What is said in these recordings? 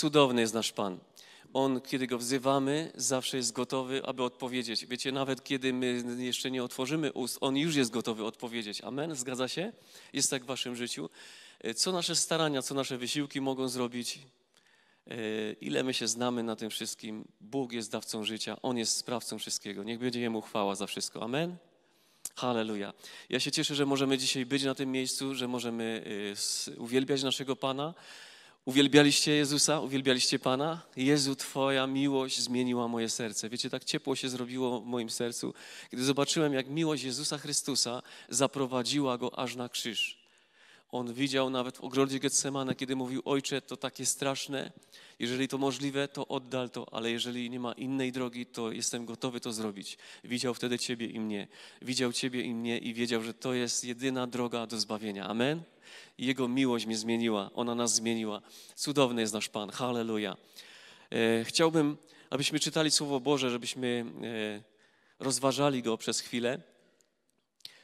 Cudowny jest nasz Pan. On, kiedy go wzywamy, zawsze jest gotowy, aby odpowiedzieć. Wiecie, nawet kiedy my jeszcze nie otworzymy ust, on już jest gotowy odpowiedzieć. Amen? Zgadza się? Jest tak w waszym życiu. E, co nasze starania, co nasze wysiłki mogą zrobić? E, ile my się znamy na tym wszystkim? Bóg jest dawcą życia, On jest sprawcą wszystkiego. Niech będzie Jemu chwała za wszystko. Amen? Hallelujah. Ja się cieszę, że możemy dzisiaj być na tym miejscu, że możemy e, uwielbiać naszego Pana. Uwielbialiście Jezusa? Uwielbialiście Pana? Jezu, Twoja miłość zmieniła moje serce. Wiecie, tak ciepło się zrobiło w moim sercu, kiedy zobaczyłem, jak miłość Jezusa Chrystusa zaprowadziła go aż na krzyż. On widział nawet w ogrodzie Getsemane, kiedy mówił: Ojcze, to takie straszne. Jeżeli to możliwe, to oddal to, ale jeżeli nie ma innej drogi, to jestem gotowy to zrobić. Widział wtedy Ciebie i mnie. Widział Ciebie i mnie i wiedział, że to jest jedyna droga do zbawienia. Amen i Jego miłość mnie zmieniła, ona nas zmieniła. Cudowny jest nasz Pan, halleluja. E, chciałbym, abyśmy czytali Słowo Boże, żebyśmy e, rozważali Go przez chwilę.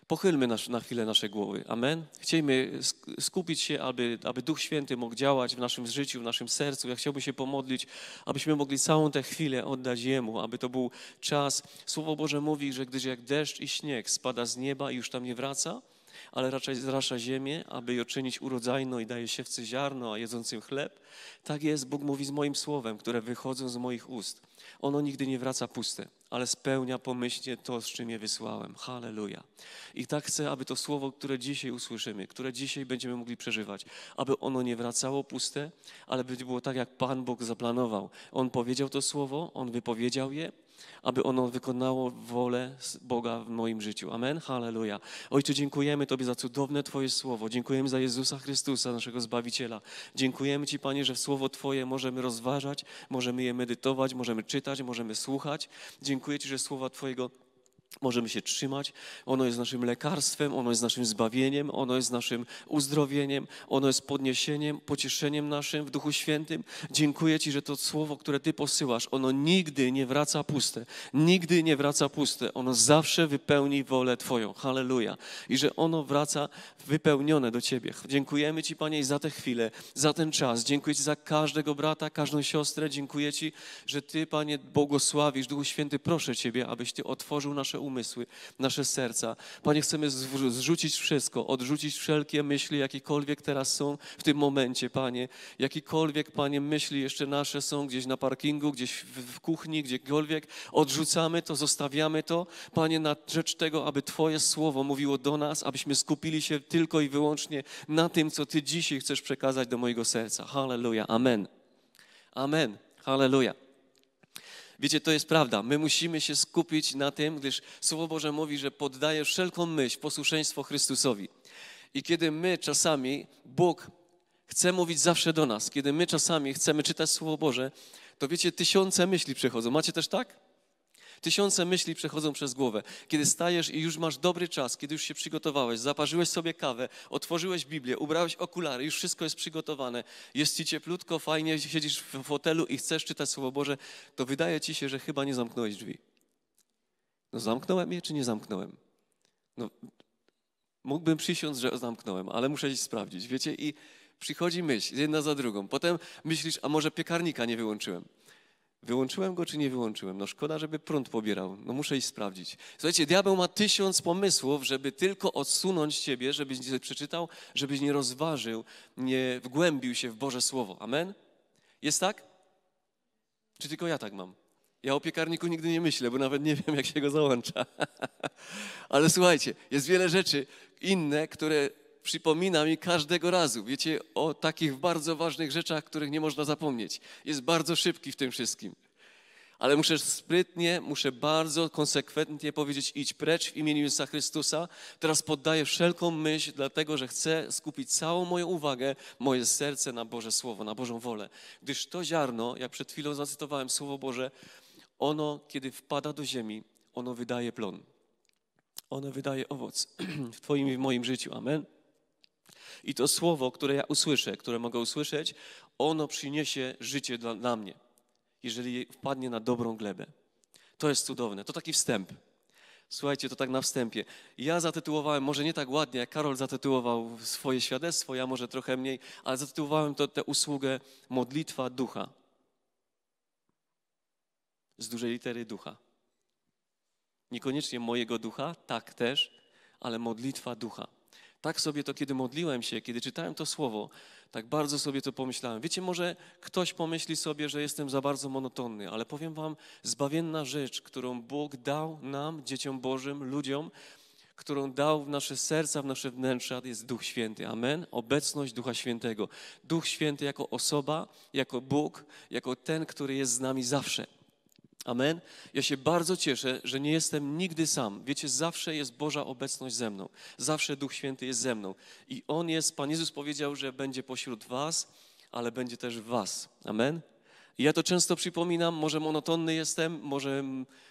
Pochylmy na chwilę nasze głowy. Amen. Chciejmy skupić się, aby, aby Duch Święty mógł działać w naszym życiu, w naszym sercu. Ja chciałbym się pomodlić, abyśmy mogli całą tę chwilę oddać Jemu, aby to był czas. Słowo Boże mówi, że gdyż jak deszcz i śnieg spada z nieba i już tam nie wraca, ale raczej zrasza ziemię, aby ją czynić urodzajną i daje siewcy ziarno, a jedzącym chleb. Tak jest, Bóg mówi z moim słowem, które wychodzą z moich ust. Ono nigdy nie wraca puste, ale spełnia pomyślnie to, z czym je wysłałem. Halleluja. I tak chcę, aby to słowo, które dzisiaj usłyszymy, które dzisiaj będziemy mogli przeżywać, aby ono nie wracało puste, ale by było tak, jak Pan Bóg zaplanował. On powiedział to słowo, On wypowiedział je, aby ono wykonało wolę Boga w moim życiu. Amen. Halleluja. Ojcze, dziękujemy Tobie za cudowne Twoje słowo. Dziękujemy za Jezusa Chrystusa, naszego Zbawiciela. Dziękujemy Ci, Panie, że słowo Twoje możemy rozważać, możemy je medytować, możemy czytać, możemy słuchać. Dziękuję Ci, że słowa Twojego Możemy się trzymać. Ono jest naszym lekarstwem, ono jest naszym zbawieniem, ono jest naszym uzdrowieniem, ono jest podniesieniem, pocieszeniem naszym w Duchu Świętym. Dziękuję Ci, że to słowo, które Ty posyłasz, ono nigdy nie wraca puste. Nigdy nie wraca puste. Ono zawsze wypełni wolę Twoją. Halleluja. I że ono wraca wypełnione do Ciebie. Dziękujemy Ci, Panie, za tę chwilę, za ten czas. Dziękuję Ci za każdego brata, każdą siostrę. Dziękuję Ci, że Ty, Panie, błogosławisz. Duchu Święty, proszę Ciebie, abyś Ty otworzył nasze umysły umysły, nasze serca. Panie, chcemy zrzucić wszystko, odrzucić wszelkie myśli, jakiekolwiek teraz są w tym momencie, Panie. Jakiekolwiek, Panie, myśli jeszcze nasze są gdzieś na parkingu, gdzieś w kuchni, gdziekolwiek. Odrzucamy to, zostawiamy to, Panie, na rzecz tego, aby Twoje słowo mówiło do nas, abyśmy skupili się tylko i wyłącznie na tym, co Ty dzisiaj chcesz przekazać do mojego serca. hallelujah Amen. Amen. hallelujah Wiecie, to jest prawda. My musimy się skupić na tym, gdyż Słowo Boże mówi, że poddaje wszelką myśl posłuszeństwo Chrystusowi. I kiedy my czasami, Bóg chce mówić zawsze do nas, kiedy my czasami chcemy czytać Słowo Boże, to wiecie, tysiące myśli przychodzą. Macie też tak? Tysiące myśli przechodzą przez głowę. Kiedy stajesz i już masz dobry czas, kiedy już się przygotowałeś, zaparzyłeś sobie kawę, otworzyłeś Biblię, ubrałeś okulary, już wszystko jest przygotowane, jest ci cieplutko, fajnie, siedzisz w fotelu i chcesz czytać Słowo Boże, to wydaje ci się, że chyba nie zamknąłeś drzwi. No zamknąłem je, czy nie zamknąłem? No, mógłbym przysiąc, że zamknąłem, ale muszę iść sprawdzić, wiecie? I przychodzi myśl, jedna za drugą. Potem myślisz, a może piekarnika nie wyłączyłem? Wyłączyłem go czy nie wyłączyłem? No szkoda, żeby prąd pobierał. No muszę iść sprawdzić. Słuchajcie, diabeł ma tysiąc pomysłów, żeby tylko odsunąć ciebie, żebyś nie przeczytał, żebyś nie rozważył, nie wgłębił się w Boże Słowo. Amen? Jest tak? Czy tylko ja tak mam? Ja o piekarniku nigdy nie myślę, bo nawet nie wiem, jak się go załącza. Ale słuchajcie, jest wiele rzeczy inne, które przypomina mi każdego razu, wiecie, o takich bardzo ważnych rzeczach, których nie można zapomnieć. Jest bardzo szybki w tym wszystkim. Ale muszę sprytnie, muszę bardzo konsekwentnie powiedzieć: idź precz w imieniu Jezusa Chrystusa. Teraz poddaję wszelką myśl, dlatego że chcę skupić całą moją uwagę, moje serce na Boże Słowo, na Bożą wolę. Gdyż to ziarno, jak przed chwilą zacytowałem Słowo Boże, ono, kiedy wpada do ziemi, ono wydaje plon. Ono wydaje owoc w Twoim i w moim życiu. Amen. I to słowo, które ja usłyszę, które mogę usłyszeć, ono przyniesie życie dla, dla mnie, jeżeli wpadnie na dobrą glebę. To jest cudowne. To taki wstęp. Słuchajcie, to tak na wstępie. Ja zatytułowałem, może nie tak ładnie, jak Karol zatytułował swoje świadectwo, ja może trochę mniej, ale zatytułowałem to, tę usługę modlitwa ducha. Z dużej litery ducha. Niekoniecznie mojego ducha, tak też, ale modlitwa ducha. Tak sobie to, kiedy modliłem się, kiedy czytałem to słowo, tak bardzo sobie to pomyślałem. Wiecie, może ktoś pomyśli sobie, że jestem za bardzo monotonny, ale powiem wam, zbawienna rzecz, którą Bóg dał nam, dzieciom Bożym, ludziom, którą dał w nasze serca, w nasze wnętrza, jest Duch Święty. Amen. Obecność Ducha Świętego. Duch Święty jako osoba, jako Bóg, jako ten, który jest z nami zawsze. Amen. Ja się bardzo cieszę, że nie jestem nigdy sam. Wiecie, zawsze jest Boża obecność ze mną. Zawsze Duch Święty jest ze mną. I On jest, Pan Jezus powiedział, że będzie pośród Was, ale będzie też w Was. Amen. I ja to często przypominam, może monotonny jestem, może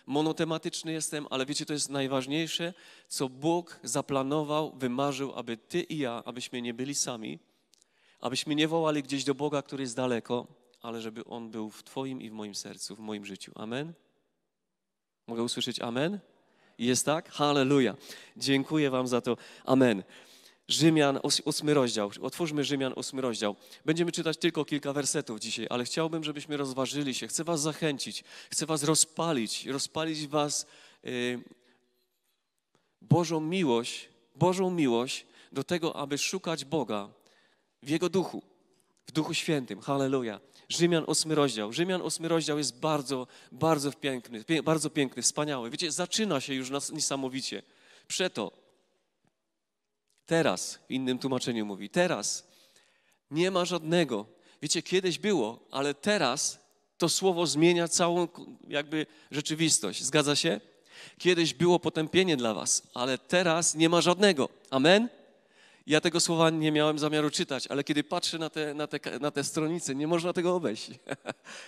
monotematyczny jestem, ale wiecie, to jest najważniejsze, co Bóg zaplanował, wymarzył, aby Ty i ja, abyśmy nie byli sami, abyśmy nie wołali gdzieś do Boga, który jest daleko, ale żeby On był w Twoim i w moim sercu, w moim życiu. Amen? Mogę usłyszeć amen? Jest tak? Hallelujah! Dziękuję Wam za to. Amen. Rzymian, ósmy rozdział. Otwórzmy Rzymian, ósmy rozdział. Będziemy czytać tylko kilka wersetów dzisiaj, ale chciałbym, żebyśmy rozważyli się. Chcę Was zachęcić, chcę Was rozpalić, rozpalić Was yy, Bożą miłość, Bożą miłość do tego, aby szukać Boga w Jego duchu, w Duchu Świętym. Hallelujah! Rzymian 8 rozdział. Rzymian 8 rozdział jest bardzo, bardzo piękny, bardzo piękny, wspaniały. Wiecie, zaczyna się już nas niesamowicie. Przeto, teraz, w innym tłumaczeniu mówi, teraz nie ma żadnego. Wiecie, kiedyś było, ale teraz to słowo zmienia całą jakby rzeczywistość. Zgadza się? Kiedyś było potępienie dla was, ale teraz nie ma żadnego. Amen? Ja tego słowa nie miałem zamiaru czytać, ale kiedy patrzę na te, na te, na te stronice, nie można tego obejść.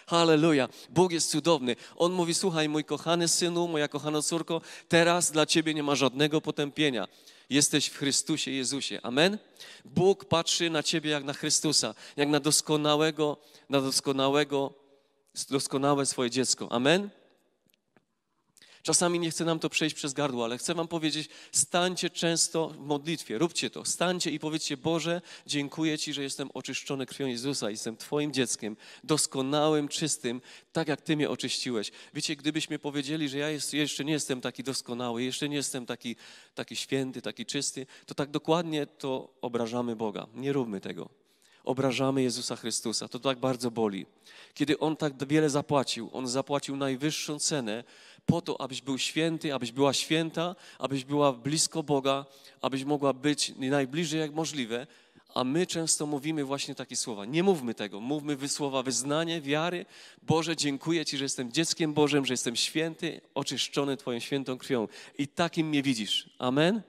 Halleluja. Bóg jest cudowny. On mówi, słuchaj, mój kochany synu, moja kochana córko, teraz dla ciebie nie ma żadnego potępienia jesteś w Chrystusie Jezusie. Amen? Bóg patrzy na ciebie jak na Chrystusa, jak na doskonałego, na doskonałego, doskonałe swoje dziecko. Amen? Czasami nie chce nam to przejść przez gardło, ale chcę Wam powiedzieć, stańcie często w modlitwie, róbcie to. Stańcie i powiedzcie, Boże, dziękuję Ci, że jestem oczyszczony krwią Jezusa, jestem Twoim dzieckiem, doskonałym, czystym, tak jak Ty mnie oczyściłeś. Wiecie, gdybyśmy powiedzieli, że ja jest, jeszcze nie jestem taki doskonały, jeszcze nie jestem taki, taki święty, taki czysty, to tak dokładnie to obrażamy Boga. Nie róbmy tego obrażamy Jezusa Chrystusa. To tak bardzo boli. Kiedy On tak wiele zapłacił, On zapłacił najwyższą cenę po to, abyś był święty, abyś była święta, abyś była blisko Boga, abyś mogła być najbliżej jak możliwe. A my często mówimy właśnie takie słowa. Nie mówmy tego, mówmy słowa wyznanie, wiary. Boże, dziękuję Ci, że jestem dzieckiem Bożym, że jestem święty, oczyszczony Twoją świętą krwią. I takim mnie widzisz. Amen?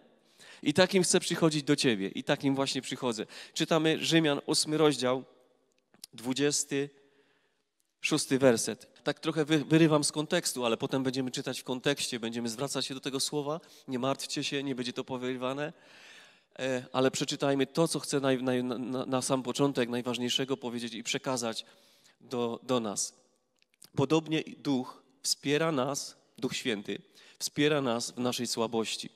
I takim chcę przychodzić do Ciebie. I takim właśnie przychodzę. Czytamy Rzymian, ósmy rozdział, 26 werset tak trochę wyrywam z kontekstu, ale potem będziemy czytać w kontekście, będziemy zwracać się do tego słowa. Nie martwcie się, nie będzie to powyrywane. E, ale przeczytajmy to, co chcę na, na, na sam początek najważniejszego powiedzieć i przekazać do, do nas. Podobnie Duch wspiera nas, Duch Święty, wspiera nas w naszej słabości.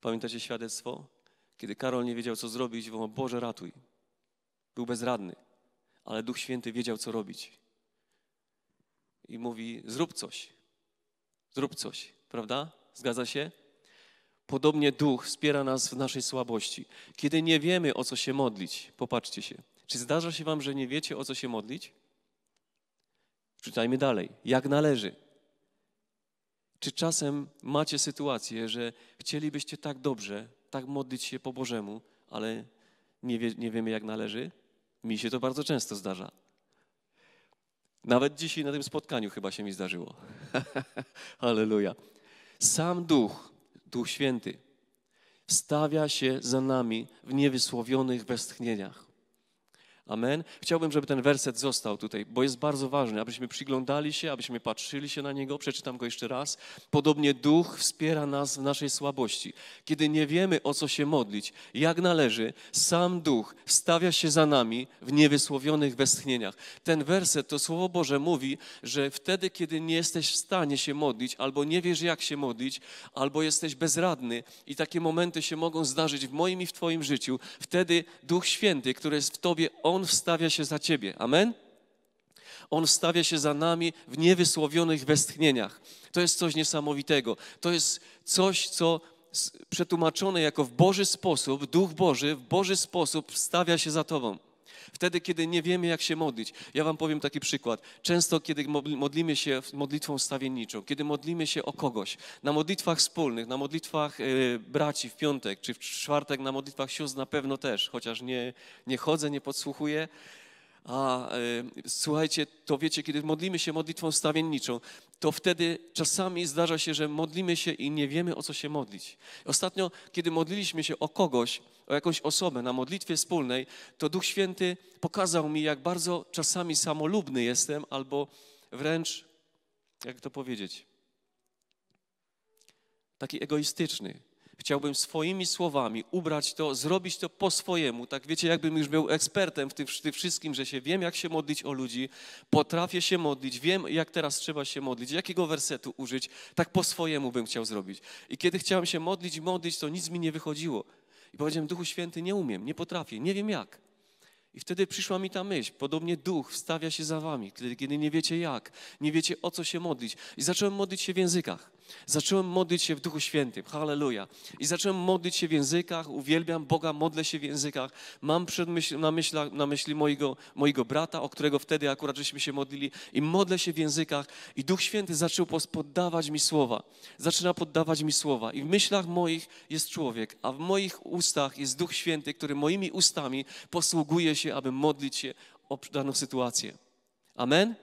Pamiętacie świadectwo? Kiedy Karol nie wiedział, co zrobić, wołał, Boże ratuj. Był bezradny, ale Duch Święty wiedział, co robić i mówi: Zrób coś, zrób coś, prawda? Zgadza się? Podobnie Duch wspiera nas w naszej słabości. Kiedy nie wiemy, o co się modlić, popatrzcie się. Czy zdarza się Wam, że nie wiecie, o co się modlić? Czytajmy dalej. Jak należy. Czy czasem macie sytuację, że chcielibyście tak dobrze, tak modlić się po Bożemu, ale nie, wie, nie wiemy, jak należy? Mi się to bardzo często zdarza. Nawet dzisiaj na tym spotkaniu chyba się mi zdarzyło. Halleluja. Sam Duch, Duch Święty, stawia się za nami w niewysłowionych westchnieniach. Amen. Chciałbym, żeby ten werset został tutaj, bo jest bardzo ważny, abyśmy przyglądali się, abyśmy patrzyli się na niego. Przeczytam go jeszcze raz. Podobnie Duch wspiera nas w naszej słabości. Kiedy nie wiemy, o co się modlić, jak należy, sam Duch wstawia się za nami w niewysłowionych westchnieniach. Ten werset, to Słowo Boże mówi, że wtedy, kiedy nie jesteś w stanie się modlić, albo nie wiesz, jak się modlić, albo jesteś bezradny i takie momenty się mogą zdarzyć w moim i w Twoim życiu, wtedy Duch Święty, który jest w Tobie, On on wstawia się za ciebie. Amen? On wstawia się za nami w niewysłowionych westchnieniach. To jest coś niesamowitego. To jest coś, co przetłumaczone jako w Boży sposób, Duch Boży w Boży sposób wstawia się za Tobą wtedy, kiedy nie wiemy, jak się modlić. Ja Wam powiem taki przykład. Często, kiedy modlimy się modlitwą stawienniczą, kiedy modlimy się o kogoś, na modlitwach wspólnych, na modlitwach e, braci w piątek czy w czwartek, na modlitwach sióstr na pewno też, chociaż nie, nie chodzę, nie podsłuchuję. A y, słuchajcie, to wiecie, kiedy modlimy się modlitwą stawienniczą, to wtedy czasami zdarza się, że modlimy się i nie wiemy o co się modlić. Ostatnio, kiedy modliliśmy się o kogoś, o jakąś osobę na modlitwie wspólnej, to Duch Święty pokazał mi, jak bardzo czasami samolubny jestem, albo wręcz, jak to powiedzieć, taki egoistyczny. Chciałbym swoimi słowami ubrać to, zrobić to po swojemu. Tak wiecie, jakbym już był ekspertem w tym, w tym, wszystkim, że się wiem, jak się modlić o ludzi, potrafię się modlić, wiem, jak teraz trzeba się modlić, jakiego wersetu użyć, tak po swojemu bym chciał zrobić. I kiedy chciałem się modlić, modlić, to nic mi nie wychodziło. I powiedziałem, Duchu Święty, nie umiem, nie potrafię, nie wiem jak. I wtedy przyszła mi ta myśl, podobnie duch wstawia się za wami, kiedy nie wiecie jak, nie wiecie o co się modlić. I zacząłem modlić się w językach. Zacząłem modlić się w Duchu Świętym, halleluja. I zacząłem modlić się w językach, uwielbiam Boga, modlę się w językach. Mam przed myśl, na, myśl, na myśli mojego, mojego brata, o którego wtedy akurat żeśmy się modlili i modlę się w językach i Duch Święty zaczął poddawać mi słowa. Zaczyna poddawać mi słowa i w myślach moich jest człowiek, a w moich ustach jest Duch Święty, który moimi ustami posługuje się, aby modlić się o daną sytuację. Amen?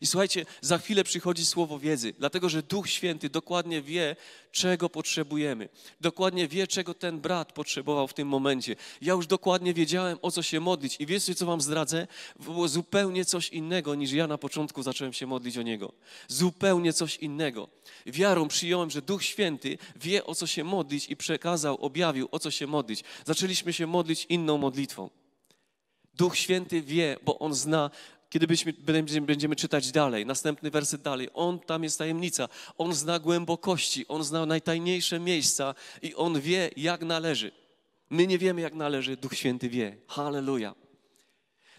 I słuchajcie, za chwilę przychodzi słowo wiedzy, dlatego że Duch Święty dokładnie wie, czego potrzebujemy. Dokładnie wie, czego ten brat potrzebował w tym momencie. Ja już dokładnie wiedziałem, o co się modlić. I wiecie, co wam zdradzę? Było zupełnie coś innego, niż ja na początku zacząłem się modlić o niego. Zupełnie coś innego. Wiarą przyjąłem, że Duch Święty wie, o co się modlić i przekazał, objawił, o co się modlić. Zaczęliśmy się modlić inną modlitwą. Duch Święty wie, bo On zna kiedy będziemy, będziemy czytać dalej, następny werset dalej, on tam jest tajemnica. On zna głębokości, on zna najtajniejsze miejsca i on wie, jak należy. My nie wiemy, jak należy, Duch Święty wie. Halleluja.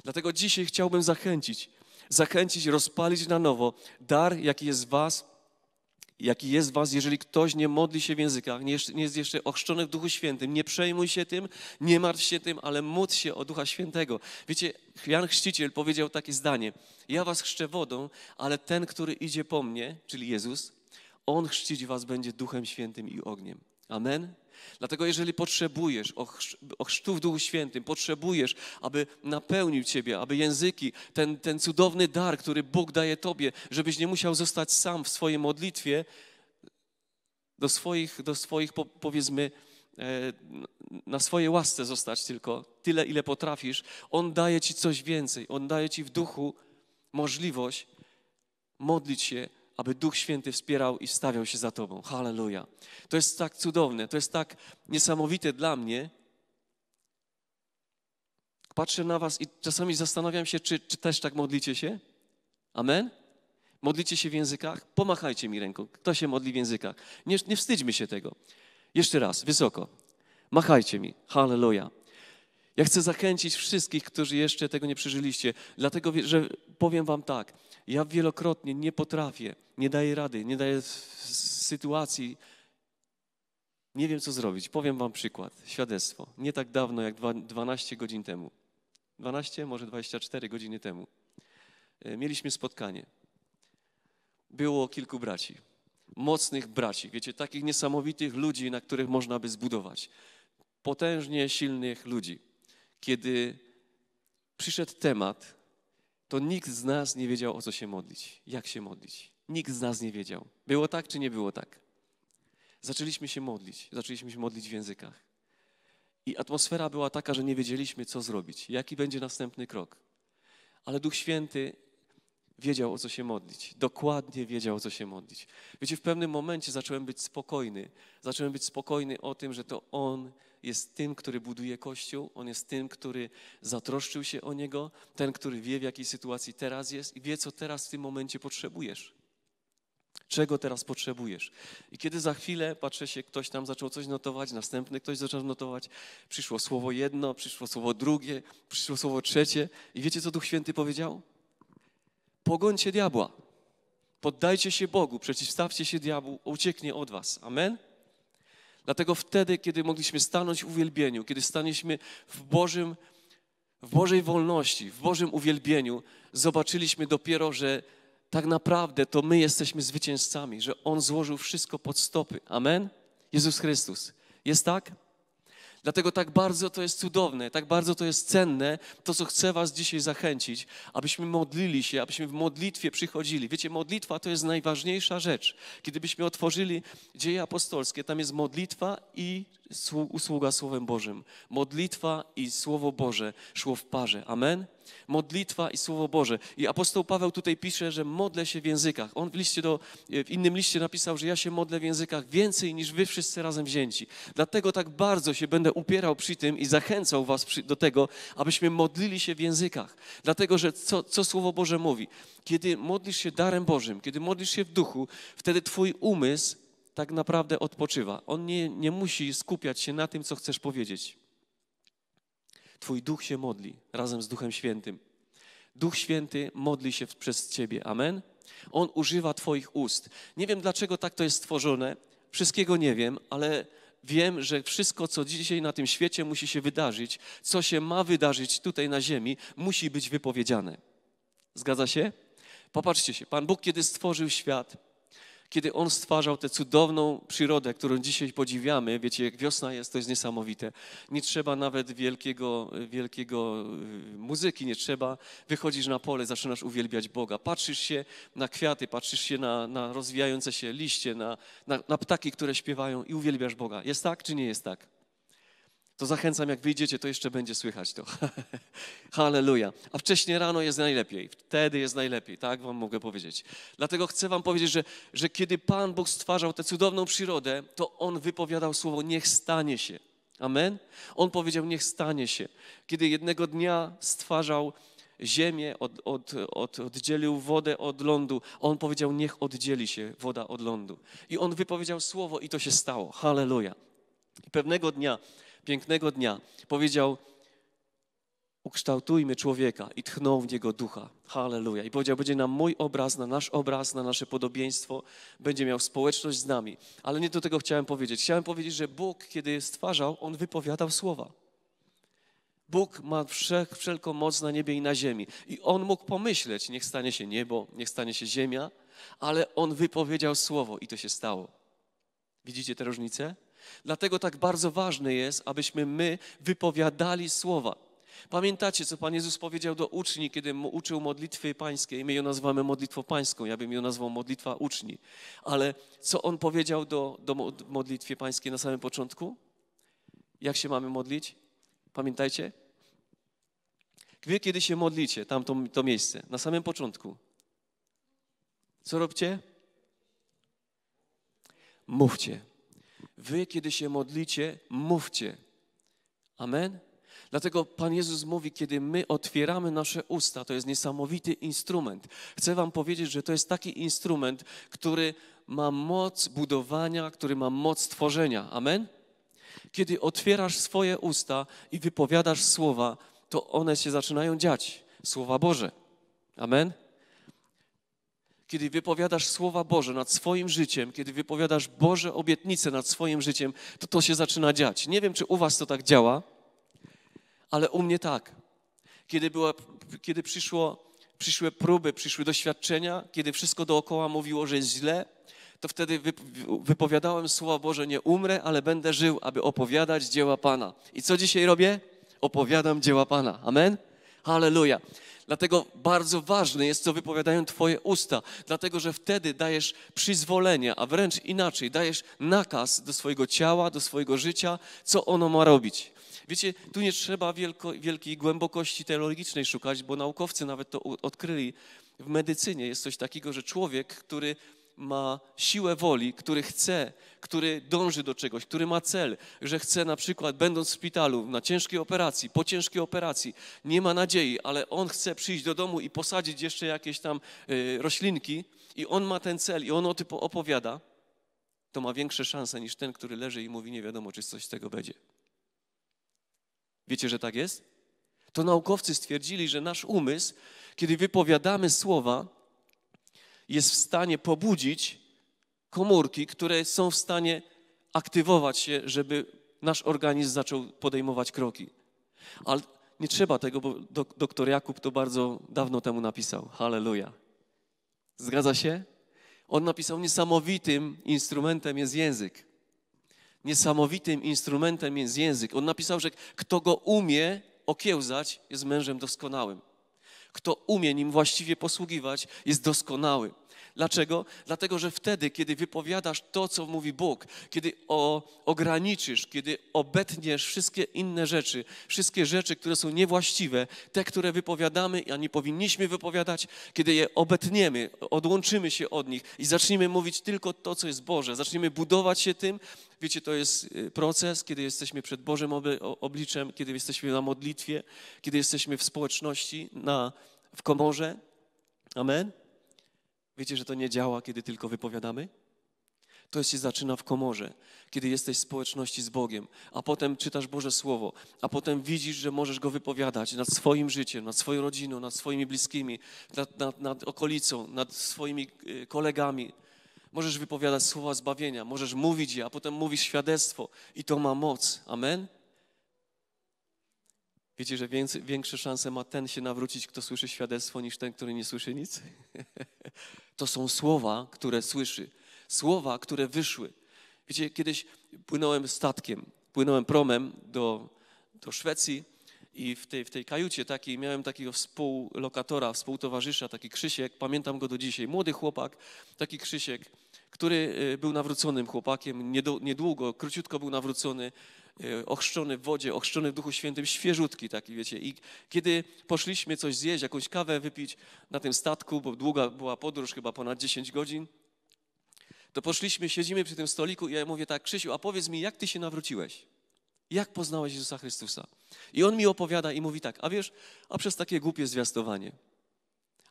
Dlatego dzisiaj chciałbym zachęcić, zachęcić, rozpalić na nowo dar, jaki jest w Was jaki jest w was, jeżeli ktoś nie modli się w językach, nie, jest jeszcze ochrzczony w Duchu Świętym. Nie przejmuj się tym, nie martw się tym, ale módl się o Ducha Świętego. Wiecie, Jan Chrzciciel powiedział takie zdanie. Ja was chrzczę wodą, ale ten, który idzie po mnie, czyli Jezus, on chrzcić was będzie Duchem Świętym i ogniem. Amen. Dlatego jeżeli potrzebujesz ochrztu w Duchu Świętym, potrzebujesz, aby napełnił Ciebie, aby języki, ten, ten cudowny dar, który Bóg daje Tobie, żebyś nie musiał zostać sam w swojej modlitwie, do swoich, do swoich powiedzmy, e, na swojej łasce zostać tylko, tyle ile potrafisz. On daje Ci coś więcej, On daje Ci w duchu możliwość modlić się, aby Duch Święty wspierał i stawiał się za Tobą. Halleluja. To jest tak cudowne, to jest tak niesamowite dla mnie. Patrzę na Was i czasami zastanawiam się, czy, czy też tak modlicie się? Amen? Modlicie się w językach? Pomachajcie mi ręką. Kto się modli w językach? Nie, nie wstydźmy się tego. Jeszcze raz, wysoko. Machajcie mi. Halleluja. Ja chcę zachęcić wszystkich, którzy jeszcze tego nie przeżyliście, dlatego, że powiem Wam tak. Ja wielokrotnie nie potrafię, nie daję rady, nie daję sytuacji. Nie wiem, co zrobić. Powiem Wam przykład, świadectwo. Nie tak dawno, jak 12 godzin temu. 12, może 24 godziny temu. E, mieliśmy spotkanie. Było kilku braci. Mocnych braci, wiecie, takich niesamowitych ludzi, na których można by zbudować. Potężnie silnych ludzi. Kiedy przyszedł temat, to nikt z nas nie wiedział, o co się modlić, jak się modlić. Nikt z nas nie wiedział. Było tak, czy nie było tak? Zaczęliśmy się modlić, zaczęliśmy się modlić w językach. I atmosfera była taka, że nie wiedzieliśmy, co zrobić, jaki będzie następny krok. Ale Duch Święty wiedział, o co się modlić. Dokładnie wiedział, o co się modlić. Wiecie, w pewnym momencie zacząłem być spokojny. Zacząłem być spokojny o tym, że to On jest tym, który buduje Kościół, On jest tym, który zatroszczył się o Niego, ten, który wie, w jakiej sytuacji teraz jest i wie, co teraz w tym momencie potrzebujesz. Czego teraz potrzebujesz? I kiedy za chwilę patrzę się, ktoś tam zaczął coś notować, następny ktoś zaczął notować, przyszło słowo jedno, przyszło słowo drugie, przyszło słowo trzecie. I wiecie, co Duch Święty powiedział? Pogońcie diabła. Poddajcie się Bogu, przeciwstawcie się diabłu, ucieknie od was. Amen? Dlatego wtedy, kiedy mogliśmy stanąć w uwielbieniu, kiedy staniśmy w Bożym, w Bożej wolności, w Bożym uwielbieniu, zobaczyliśmy dopiero, że tak naprawdę to my jesteśmy zwycięzcami, że On złożył wszystko pod stopy. Amen? Jezus Chrystus. Jest tak? Dlatego tak bardzo to jest cudowne, tak bardzo to jest cenne, to co chcę Was dzisiaj zachęcić, abyśmy modlili się, abyśmy w modlitwie przychodzili. Wiecie, modlitwa to jest najważniejsza rzecz. Kiedybyśmy otworzyli dzieje apostolskie, tam jest modlitwa i usługa Słowem Bożym. Modlitwa i Słowo Boże szło w parze. Amen? modlitwa i Słowo Boże. I apostoł Paweł tutaj pisze, że modlę się w językach. On w, liście do, e, w innym liście napisał, że ja się modlę w językach więcej niż wy wszyscy razem wzięci. Dlatego tak bardzo się będę upierał przy tym i zachęcał was przy, do tego, abyśmy modlili się w językach. Dlatego, że co, co Słowo Boże mówi? Kiedy modlisz się darem Bożym, kiedy modlisz się w duchu, wtedy twój umysł tak naprawdę odpoczywa. On nie, nie musi skupiać się na tym, co chcesz powiedzieć. Twój duch się modli razem z Duchem Świętym. Duch Święty modli się przez Ciebie. Amen. On używa Twoich ust. Nie wiem, dlaczego tak to jest stworzone. Wszystkiego nie wiem, ale wiem, że wszystko, co dzisiaj na tym świecie musi się wydarzyć, co się ma wydarzyć tutaj na Ziemi, musi być wypowiedziane. Zgadza się? Popatrzcie się. Pan Bóg, kiedy stworzył świat, kiedy On stwarzał tę cudowną przyrodę, którą dzisiaj podziwiamy. Wiecie, jak wiosna jest, to jest niesamowite. Nie trzeba nawet wielkiego, wielkiego y, muzyki, nie trzeba. Wychodzisz na pole, zaczynasz uwielbiać Boga. Patrzysz się na kwiaty, patrzysz się na, na rozwijające się liście, na, na, na ptaki, które śpiewają i uwielbiasz Boga. Jest tak, czy nie jest tak? to zachęcam, jak wyjdziecie, to jeszcze będzie słychać to. Halleluja. A wcześniej rano jest najlepiej, wtedy jest najlepiej, tak wam mogę powiedzieć. Dlatego chcę wam powiedzieć, że, że kiedy Pan Bóg stwarzał tę cudowną przyrodę, to On wypowiadał słowo, niech stanie się. Amen? On powiedział, niech stanie się. Kiedy jednego dnia stwarzał ziemię, od, od, od, oddzielił wodę od lądu. On powiedział, niech oddzieli się woda od lądu. I on wypowiedział słowo i to się stało. Halleluja. I pewnego dnia pięknego dnia, powiedział: Ukształtujmy człowieka i tchnął w niego ducha. Halleluja. I powiedział: Będzie nam mój obraz, na nasz obraz, na nasze podobieństwo, będzie miał społeczność z nami. Ale nie do tego chciałem powiedzieć. Chciałem powiedzieć, że Bóg, kiedy stwarzał, on wypowiadał słowa. Bóg ma wszelką moc na niebie i na ziemi. I on mógł pomyśleć: Niech stanie się niebo, niech stanie się ziemia, ale on wypowiedział słowo i to się stało. Widzicie tę różnicę? Dlatego tak bardzo ważne jest, abyśmy my wypowiadali słowa. Pamiętacie, co Pan Jezus powiedział do uczni, kiedy uczył modlitwy pańskiej? My ją nazywamy modlitwą pańską, ja bym ją nazwał modlitwa uczni. Ale co On powiedział do, do modlitwie pańskiej na samym początku? Jak się mamy modlić? Pamiętajcie? Wy, kiedy się modlicie, tam to, miejsce, na samym początku, co robicie? Mówcie. Wy, kiedy się modlicie, mówcie. Amen? Dlatego Pan Jezus mówi, kiedy my otwieramy nasze usta, to jest niesamowity instrument. Chcę Wam powiedzieć, że to jest taki instrument, który ma moc budowania, który ma moc tworzenia. Amen? Kiedy otwierasz swoje usta i wypowiadasz słowa, to one się zaczynają dziać. Słowa Boże. Amen? kiedy wypowiadasz słowa Boże nad swoim życiem, kiedy wypowiadasz Boże obietnice nad swoim życiem, to to się zaczyna dziać. Nie wiem, czy u Was to tak działa, ale u mnie tak. Kiedy, była, kiedy przyszło, przyszły próby, przyszły doświadczenia, kiedy wszystko dookoła mówiło, że jest źle, to wtedy wypowiadałem słowa Boże, nie umrę, ale będę żył, aby opowiadać dzieła Pana. I co dzisiaj robię? Opowiadam dzieła Pana. Amen? Hallelujah. Dlatego bardzo ważne jest, co wypowiadają Twoje usta, dlatego że wtedy dajesz przyzwolenie, a wręcz inaczej, dajesz nakaz do swojego ciała, do swojego życia, co ono ma robić. Wiecie, tu nie trzeba wielko, wielkiej głębokości teologicznej szukać, bo naukowcy nawet to odkryli. W medycynie jest coś takiego, że człowiek, który ma siłę woli, który chce, który dąży do czegoś, który ma cel, że chce na przykład, będąc w szpitalu, na ciężkiej operacji, po ciężkiej operacji, nie ma nadziei, ale on chce przyjść do domu i posadzić jeszcze jakieś tam y, roślinki, i on ma ten cel, i on o tym opowiada, to ma większe szanse niż ten, który leży i mówi, nie wiadomo, czy coś z tego będzie. Wiecie, że tak jest? To naukowcy stwierdzili, że nasz umysł, kiedy wypowiadamy słowa, jest w stanie pobudzić komórki, które są w stanie aktywować się, żeby nasz organizm zaczął podejmować kroki. Ale nie trzeba tego, bo doktor Jakub to bardzo dawno temu napisał. Halleluja. Zgadza się? On napisał, niesamowitym instrumentem jest język. Niesamowitym instrumentem jest język. On napisał, że kto go umie okiełzać, jest mężem doskonałym. Kto umie nim właściwie posługiwać, jest doskonały. Dlaczego? Dlatego, że wtedy, kiedy wypowiadasz to, co mówi Bóg, kiedy o, ograniczysz, kiedy obetniesz wszystkie inne rzeczy, wszystkie rzeczy, które są niewłaściwe, te, które wypowiadamy, a nie powinniśmy wypowiadać, kiedy je obetniemy, odłączymy się od nich i zaczniemy mówić tylko to, co jest Boże, zaczniemy budować się tym, Wiecie, to jest y, proces, kiedy jesteśmy przed Bożym obliczem, kiedy jesteśmy na modlitwie, kiedy jesteśmy w społeczności, na, w komorze. Amen. Wiecie, że to nie działa, kiedy tylko wypowiadamy? To się zaczyna w komorze, kiedy jesteś w społeczności z Bogiem, a potem czytasz Boże Słowo, a potem widzisz, że możesz go wypowiadać nad swoim życiem, nad swoją rodziną, nad swoimi bliskimi, nad, nad, nad okolicą, nad swoimi y, kolegami. Możesz wypowiadać słowa zbawienia, możesz mówić je, a potem mówisz świadectwo i to ma moc. Amen? Wiecie, że więcej, większe szanse ma ten się nawrócić, kto słyszy świadectwo, niż ten, który nie słyszy nic? to są słowa, które słyszy. Słowa, które wyszły. Wiecie, kiedyś płynąłem statkiem, płynąłem promem do, do Szwecji i w tej, w tej kajucie takiej miałem takiego współlokatora, współtowarzysza, taki Krzysiek, pamiętam go do dzisiaj, młody chłopak, taki Krzysiek, który y, był nawróconym chłopakiem, niedługo, króciutko był nawrócony, E, ochrzczony w wodzie, ochrzczony w Duchu Świętym, świeżutki taki, wiecie. I kiedy poszliśmy coś zjeść, jakąś kawę wypić na tym statku, bo długa była podróż, chyba ponad 10 godzin, to poszliśmy, siedzimy przy tym stoliku i ja mówię tak, Krzysiu, a powiedz mi, jak ty się nawróciłeś? Jak poznałeś Jezusa Chrystusa? I on mi opowiada i mówi tak, a wiesz, a przez takie głupie zwiastowanie.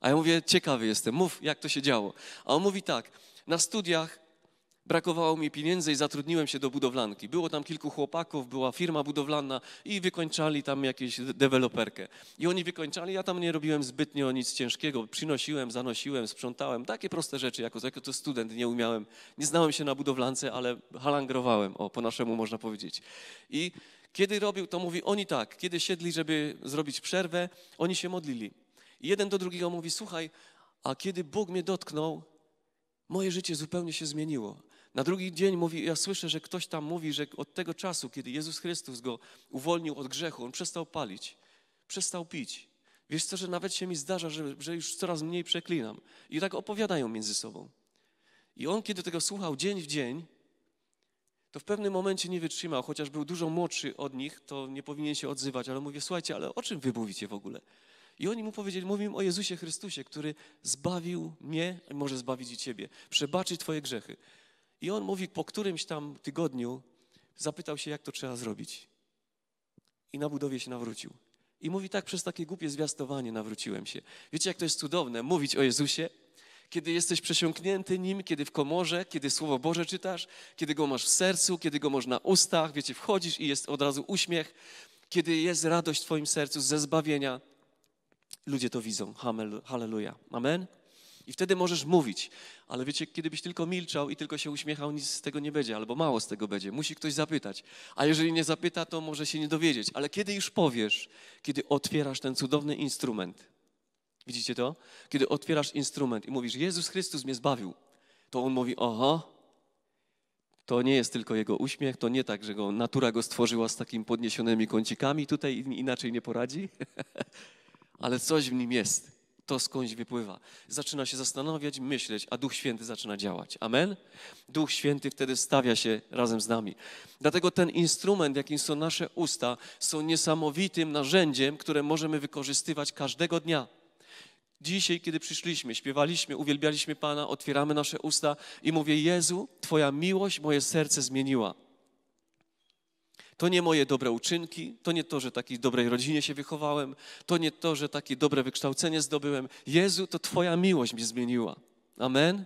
A ja mówię, ciekawy jestem, mów, jak to się działo. A on mówi tak, na studiach brakowało mi pieniędzy i zatrudniłem się do budowlanki. Było tam kilku chłopaków, była firma budowlana i wykończali tam jakieś deweloperkę. I oni wykończali, ja tam nie robiłem zbytnio nic ciężkiego. Przynosiłem, zanosiłem, sprzątałem, takie proste rzeczy. Jako, jako to student nie umiałem, nie znałem się na budowlance, ale halangrowałem, o, po naszemu można powiedzieć. I kiedy robił, to mówi, oni tak, kiedy siedli, żeby zrobić przerwę, oni się modlili. I jeden do drugiego mówi, słuchaj, a kiedy Bóg mnie dotknął, moje życie zupełnie się zmieniło. Na drugi dzień mówi, ja słyszę, że ktoś tam mówi, że od tego czasu, kiedy Jezus Chrystus go uwolnił od grzechu, on przestał palić, przestał pić. Wiesz co, że nawet się mi zdarza, że, że już coraz mniej przeklinam. I tak opowiadają między sobą. I on, kiedy tego słuchał dzień w dzień, to w pewnym momencie nie wytrzymał, chociaż był dużo młodszy od nich, to nie powinien się odzywać, ale mówię, słuchajcie, ale o czym wy mówicie w ogóle? I oni mu powiedzieli, mówimy o Jezusie Chrystusie, który zbawił mnie, a może zbawić i ciebie, przebaczy twoje grzechy. I on mówi, po którymś tam tygodniu zapytał się, jak to trzeba zrobić. I na budowie się nawrócił. I mówi tak, przez takie głupie zwiastowanie nawróciłem się. Wiecie, jak to jest cudowne mówić o Jezusie, kiedy jesteś przesiąknięty Nim, kiedy w komorze, kiedy Słowo Boże czytasz, kiedy Go masz w sercu, kiedy Go masz na ustach, wiecie, wchodzisz i jest od razu uśmiech, kiedy jest radość w Twoim sercu ze zbawienia. Ludzie to widzą. Halleluja. Amen. I wtedy możesz mówić. Ale wiecie, kiedybyś tylko milczał i tylko się uśmiechał, nic z tego nie będzie, albo mało z tego będzie. Musi ktoś zapytać. A jeżeli nie zapyta, to może się nie dowiedzieć. Ale kiedy już powiesz, kiedy otwierasz ten cudowny instrument, widzicie to? Kiedy otwierasz instrument i mówisz, Jezus Chrystus mnie zbawił, to on mówi, oho, to nie jest tylko jego uśmiech, to nie tak, że go, natura go stworzyła z takimi podniesionymi kącikami, tutaj inaczej nie poradzi, ale coś w nim jest to skądś wypływa. Zaczyna się zastanawiać, myśleć, a Duch Święty zaczyna działać. Amen? Duch Święty wtedy stawia się razem z nami. Dlatego ten instrument, jakim są nasze usta, są niesamowitym narzędziem, które możemy wykorzystywać każdego dnia. Dzisiaj, kiedy przyszliśmy, śpiewaliśmy, uwielbialiśmy Pana, otwieramy nasze usta i mówię: Jezu, Twoja miłość moje serce zmieniła. To nie moje dobre uczynki, to nie to, że takiej dobrej rodzinie się wychowałem, to nie to, że takie dobre wykształcenie zdobyłem. Jezu, to Twoja miłość mnie zmieniła. Amen?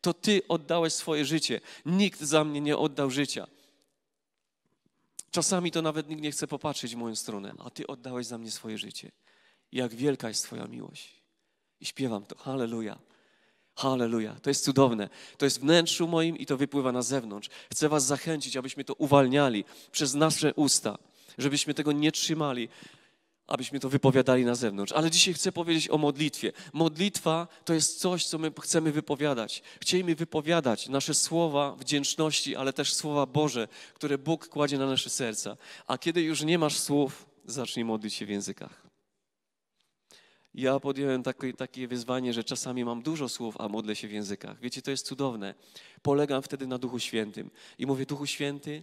To Ty oddałeś swoje życie. Nikt za mnie nie oddał życia. Czasami to nawet nikt nie chce popatrzeć w moją stronę, a Ty oddałeś za mnie swoje życie. Jak wielka jest Twoja miłość. I śpiewam to. Hallelujah. Halleluja. To jest cudowne. To jest wnętrzu moim i to wypływa na zewnątrz. Chcę Was zachęcić, abyśmy to uwalniali przez nasze usta, żebyśmy tego nie trzymali, abyśmy to wypowiadali na zewnątrz. Ale dzisiaj chcę powiedzieć o modlitwie. Modlitwa to jest coś, co my chcemy wypowiadać. Chcielibyśmy wypowiadać nasze słowa wdzięczności, ale też słowa Boże, które Bóg kładzie na nasze serca. A kiedy już nie masz słów, zacznij modlić się w językach. Ja podjąłem takie, takie wyzwanie, że czasami mam dużo słów, a modlę się w językach. Wiecie, to jest cudowne. Polegam wtedy na Duchu Świętym i mówię: Duchu Święty,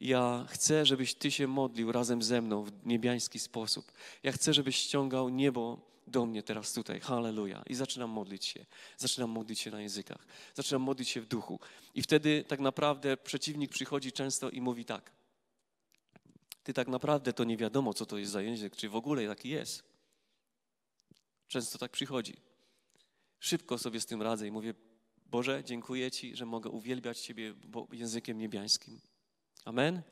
ja chcę, żebyś Ty się modlił razem ze mną w niebiański sposób. Ja chcę, żebyś ściągał niebo do mnie teraz tutaj. Halleluja. I zaczynam modlić się. Zaczynam modlić się na językach. Zaczynam modlić się w duchu. I wtedy tak naprawdę przeciwnik przychodzi często i mówi tak. Ty tak naprawdę to nie wiadomo, co to jest za język, czy w ogóle taki jest. Często tak przychodzi. Szybko sobie z tym radzę i mówię, Boże, dziękuję Ci, że mogę uwielbiać Ciebie językiem niebiańskim. Amen?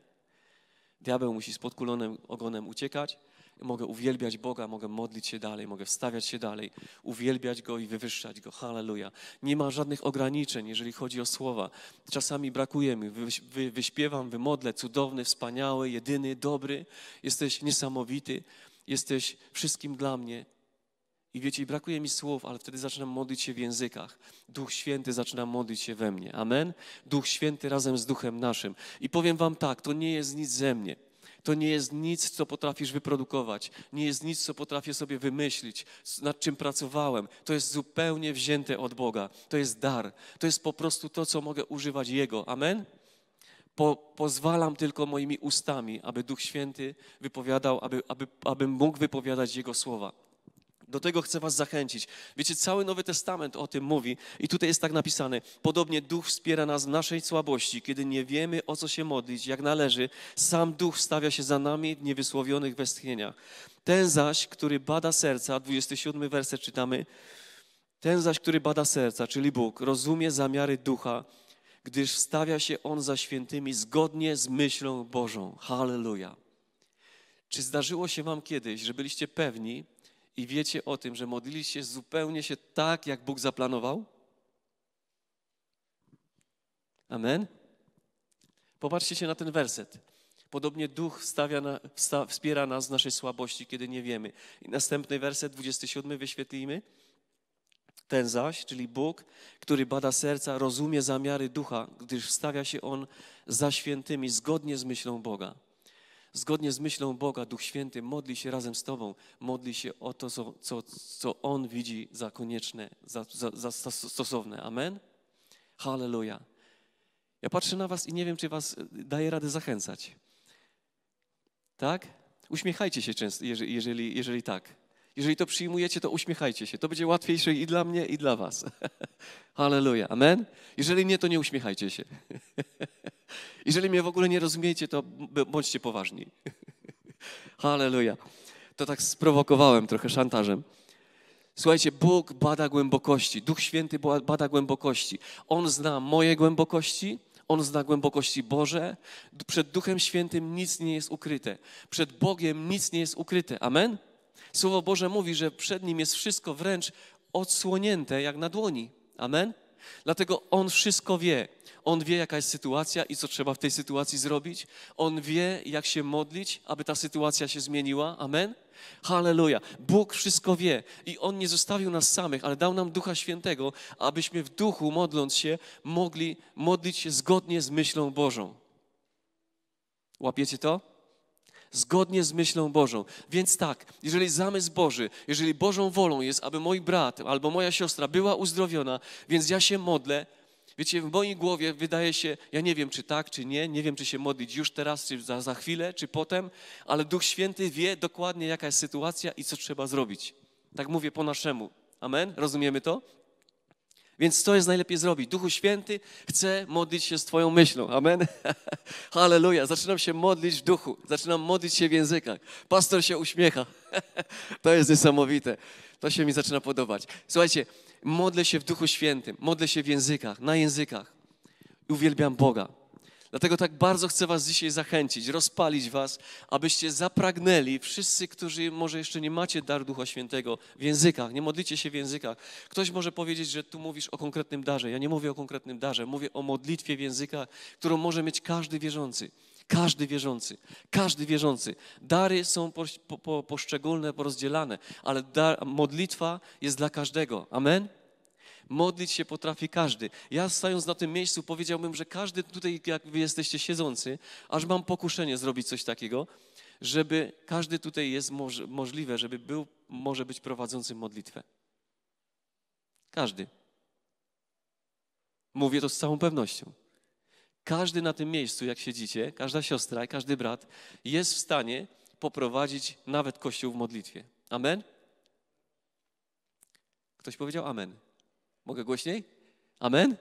Diabeł musi z podkulonym ogonem uciekać. Mogę uwielbiać Boga, mogę modlić się dalej, mogę wstawiać się dalej, uwielbiać Go i wywyższać Go. Halleluja. Nie ma żadnych ograniczeń, jeżeli chodzi o słowa. Czasami brakuje mi. Wy, wy, wyśpiewam, wymodlę, cudowny, wspaniały, jedyny, dobry. Jesteś niesamowity, jesteś wszystkim dla mnie. I wiecie, brakuje mi słów, ale wtedy zaczynam modlić się w językach. Duch Święty zaczyna modlić się we mnie. Amen? Duch Święty razem z Duchem naszym. I powiem wam tak, to nie jest nic ze mnie. To nie jest nic, co potrafisz wyprodukować, nie jest nic, co potrafię sobie wymyślić, nad czym pracowałem. To jest zupełnie wzięte od Boga. To jest dar. To jest po prostu to, co mogę używać Jego. Amen? Po, pozwalam tylko moimi ustami, aby Duch Święty wypowiadał, aby, aby, abym mógł wypowiadać Jego słowa. Do tego chcę Was zachęcić. Wiecie, cały Nowy Testament o tym mówi, i tutaj jest tak napisane: Podobnie Duch wspiera nas w naszej słabości, kiedy nie wiemy o co się modlić, jak należy, sam Duch stawia się za nami w niewysłowionych westchnieniach. Ten zaś, który bada serca, 27 werset czytamy: Ten zaś, który bada serca, czyli Bóg, rozumie zamiary ducha, gdyż stawia się on za świętymi zgodnie z myślą Bożą. Halleluja. Czy zdarzyło się Wam kiedyś, że byliście pewni, i wiecie o tym, że modliliście zupełnie się tak, jak Bóg zaplanował? Amen? Popatrzcie się na ten werset. Podobnie Duch na, wspiera nas w naszej słabości, kiedy nie wiemy. I następny werset, 27, wyświetlimy. Ten zaś, czyli Bóg, który bada serca, rozumie zamiary ducha, gdyż stawia się on za świętymi, zgodnie z myślą Boga. Zgodnie z myślą Boga, Duch Święty modli się razem z Tobą, modli się o to, co, co, co On widzi za konieczne, za, za, za stosowne. Amen? Halleluja. Ja patrzę na Was i nie wiem, czy Was e, daje radę zachęcać. Tak? Uśmiechajcie się często, jeżeli, jeżeli tak. Jeżeli to przyjmujecie, to uśmiechajcie się. To będzie łatwiejsze i dla mnie, i dla was. Halleluja. Amen? Jeżeli nie, to nie uśmiechajcie się. Jeżeli mnie w ogóle nie rozumiecie, to bądźcie poważni. Halleluja. To tak sprowokowałem trochę szantażem. Słuchajcie, Bóg bada głębokości, Duch Święty bada głębokości. On zna moje głębokości, on zna głębokości Boże. Przed Duchem Świętym nic nie jest ukryte. Przed Bogiem nic nie jest ukryte. Amen? Słowo Boże mówi, że przed Nim jest wszystko wręcz odsłonięte jak na dłoni. Amen? Dlatego On wszystko wie. On wie, jaka jest sytuacja i co trzeba w tej sytuacji zrobić. On wie, jak się modlić, aby ta sytuacja się zmieniła. Amen? Halleluja. Bóg wszystko wie i On nie zostawił nas samych, ale dał nam Ducha Świętego, abyśmy w duchu, modląc się, mogli modlić się zgodnie z myślą Bożą. Łapiecie to? zgodnie z myślą Bożą. Więc tak, jeżeli zamysł Boży, jeżeli Bożą wolą jest, aby mój brat albo moja siostra była uzdrowiona, więc ja się modlę, Wiecie, w mojej głowie wydaje się, ja nie wiem, czy tak, czy nie, nie wiem, czy się modlić już teraz, czy za, za chwilę, czy potem, ale Duch Święty wie dokładnie, jaka jest sytuacja i co trzeba zrobić. Tak mówię po naszemu. Amen? Rozumiemy to? Więc to jest najlepiej zrobić. Duchu Święty, chcę modlić się z Twoją myślą. Amen. Halleluja. Zaczynam się modlić w duchu. Zaczynam modlić się w językach. Pastor się uśmiecha. to jest niesamowite. To się mi zaczyna podobać. Słuchajcie, modlę się w Duchu Świętym. Modlę się w językach, na językach. i Uwielbiam Boga. Dlatego tak bardzo chcę Was dzisiaj zachęcić, rozpalić Was, abyście zapragnęli, wszyscy, którzy może jeszcze nie macie daru Ducha Świętego w językach, nie modlicie się w językach. Ktoś może powiedzieć, że tu mówisz o konkretnym darze. Ja nie mówię o konkretnym darze, mówię o modlitwie w językach, którą może mieć każdy wierzący. Każdy wierzący, każdy wierzący. Dary są po, po, poszczególne, porozdzielane, ale dar, modlitwa jest dla każdego. Amen? Modlić się potrafi każdy. Ja stając na tym miejscu powiedziałbym, że każdy tutaj, jak wy jesteście siedzący, aż mam pokuszenie zrobić coś takiego, żeby każdy tutaj jest moż, możliwe, żeby był, może być prowadzącym modlitwę. Każdy. Mówię to z całą pewnością. Każdy na tym miejscu, jak siedzicie, każda siostra, każdy brat jest w stanie poprowadzić nawet Kościół w modlitwie. Amen? Ktoś powiedział amen. Mogę głośniej? Amen?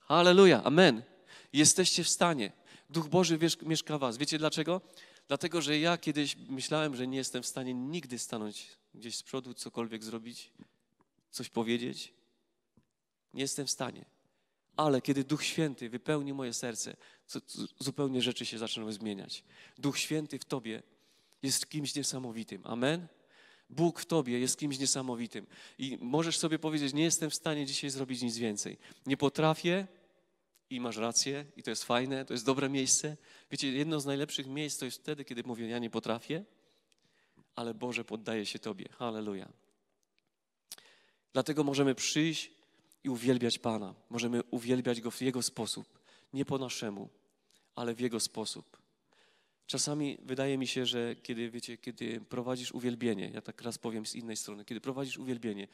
Hallelujah. amen. Jesteście w stanie. Duch Boży mieszka w was. Wiecie dlaczego? Dlatego, że ja kiedyś myślałem, że nie jestem w stanie nigdy stanąć gdzieś z przodu, cokolwiek zrobić, coś powiedzieć. Nie jestem w stanie. Ale kiedy Duch Święty wypełni moje serce, zupełnie rzeczy się zaczną zmieniać. Duch Święty w tobie jest kimś niesamowitym. Amen? Bóg w tobie jest kimś niesamowitym. I możesz sobie powiedzieć, nie jestem w stanie dzisiaj zrobić nic więcej. Nie potrafię i masz rację i to jest fajne, to jest dobre miejsce. Wiecie, jedno z najlepszych miejsc to jest wtedy, kiedy mówię, ja nie potrafię, ale Boże, poddaję się Tobie. Halleluja. Dlatego możemy przyjść i uwielbiać Pana. Możemy uwielbiać Go w Jego sposób. Nie po naszemu, ale w Jego sposób. Czasami wydaje mi się, że kiedy, wiecie, kiedy prowadzisz uwielbienie, ja tak raz powiem z innej strony, kiedy prowadzisz uwielbienie,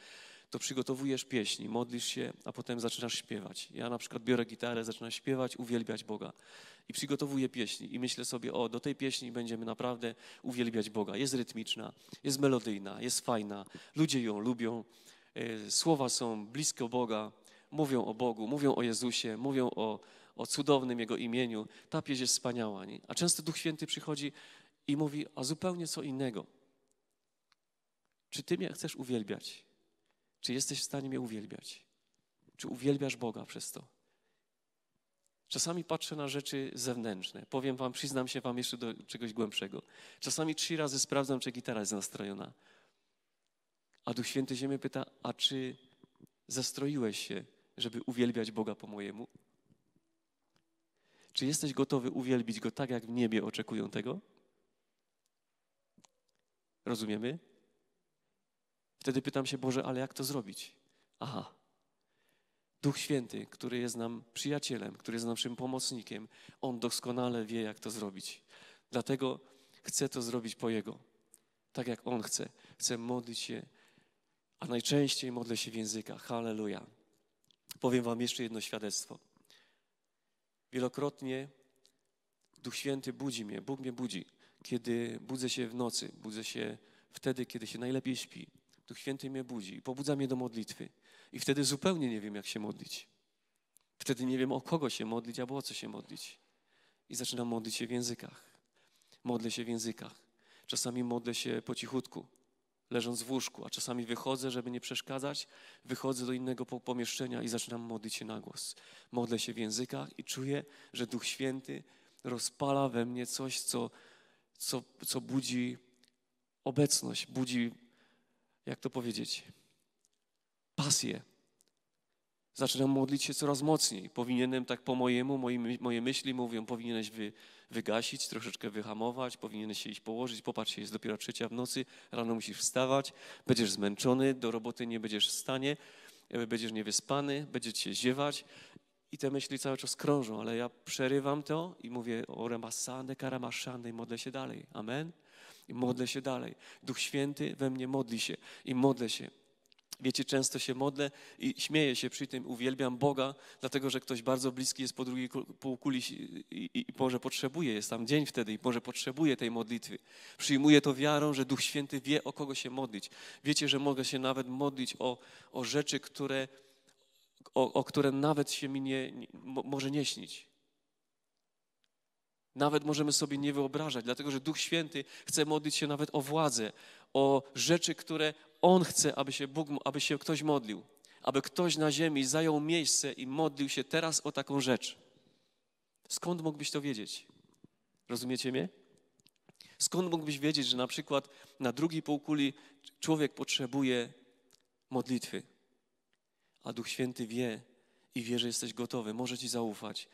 to przygotowujesz pieśni, modlisz się, a potem zaczynasz śpiewać. Ja na przykład biorę gitarę, zaczynam śpiewać, uwielbiać Boga i przygotowuję pieśni i myślę sobie, o, do tej pieśni będziemy naprawdę uwielbiać Boga. Jest rytmiczna, jest melodyjna, jest fajna, ludzie ją lubią, e, słowa są blisko Boga, mówią o Bogu, mówią o Jezusie, mówią o o cudownym Jego imieniu. Ta pieśń jest wspaniała. Nie? A często Duch Święty przychodzi i mówi o zupełnie co innego. Czy Ty mnie chcesz uwielbiać? Czy jesteś w stanie mnie uwielbiać? Czy uwielbiasz Boga przez to? Czasami patrzę na rzeczy zewnętrzne. Powiem wam, przyznam się wam jeszcze do czegoś głębszego. Czasami trzy razy sprawdzam, czy gitara jest nastrojona. A Duch Święty Ziemię pyta, a czy zastroiłeś się, żeby uwielbiać Boga po mojemu? Czy jesteś gotowy uwielbić Go tak, jak w niebie oczekują tego? Rozumiemy? Wtedy pytam się, Boże, ale jak to zrobić? Aha. Duch Święty, który jest nam przyjacielem, który jest naszym pomocnikiem, On doskonale wie, jak to zrobić. Dlatego chcę to zrobić po Jego, tak jak On chce. Chcę modlić się, a najczęściej modlę się w językach. Halleluja. Powiem Wam jeszcze jedno świadectwo. Wielokrotnie Duch Święty budzi mnie, Bóg mnie budzi, kiedy budzę się w nocy, budzę się wtedy, kiedy się najlepiej śpi. Duch Święty mnie budzi i pobudza mnie do modlitwy. I wtedy zupełnie nie wiem, jak się modlić. Wtedy nie wiem, o kogo się modlić, albo o co się modlić. I zaczynam modlić się w językach. Modlę się w językach. Czasami modlę się po cichutku leżąc w łóżku, a czasami wychodzę, żeby nie przeszkadzać, wychodzę do innego pomieszczenia i zaczynam modlić się na głos. Modlę się w językach i czuję, że Duch Święty rozpala we mnie coś, co, co, co budzi obecność, budzi, jak to powiedzieć, pasję. Zaczynam modlić się coraz mocniej. Powinienem, tak po mojemu, moi, moje myśli mówią, powinieneś wy, wygasić, troszeczkę wyhamować, powinieneś się iść położyć, popatrz się, jest dopiero trzecia w nocy, rano musisz wstawać, będziesz zmęczony, do roboty nie będziesz w stanie, e, będziesz niewyspany, będziesz się ziewać i te myśli cały czas krążą, ale ja przerywam to i mówię o remasane, karamaszane i modlę się dalej. Amen? I modlę się dalej. Duch Święty we mnie modli się i modlę się. Wiecie, często się modlę i śmieję się przy tym, uwielbiam Boga, dlatego że ktoś bardzo bliski jest po drugiej półkuli i, i, i może potrzebuje, jest tam dzień wtedy i może potrzebuje tej modlitwy. Przyjmuję to wiarą, że Duch Święty wie, o kogo się modlić. Wiecie, że mogę się nawet modlić o, o rzeczy, które, o, o które nawet się mi nie, nie, może nie śnić. Nawet możemy sobie nie wyobrażać, dlatego że Duch Święty chce modlić się nawet o władzę, o rzeczy, które on chce, aby się Bóg, aby się ktoś modlił, aby ktoś na ziemi zajął miejsce i modlił się teraz o taką rzecz. Skąd mógłbyś to wiedzieć? Rozumiecie mnie? Skąd mógłbyś wiedzieć, że na przykład na drugiej półkuli człowiek potrzebuje modlitwy? A Duch Święty wie i wie, że jesteś gotowy, może ci zaufać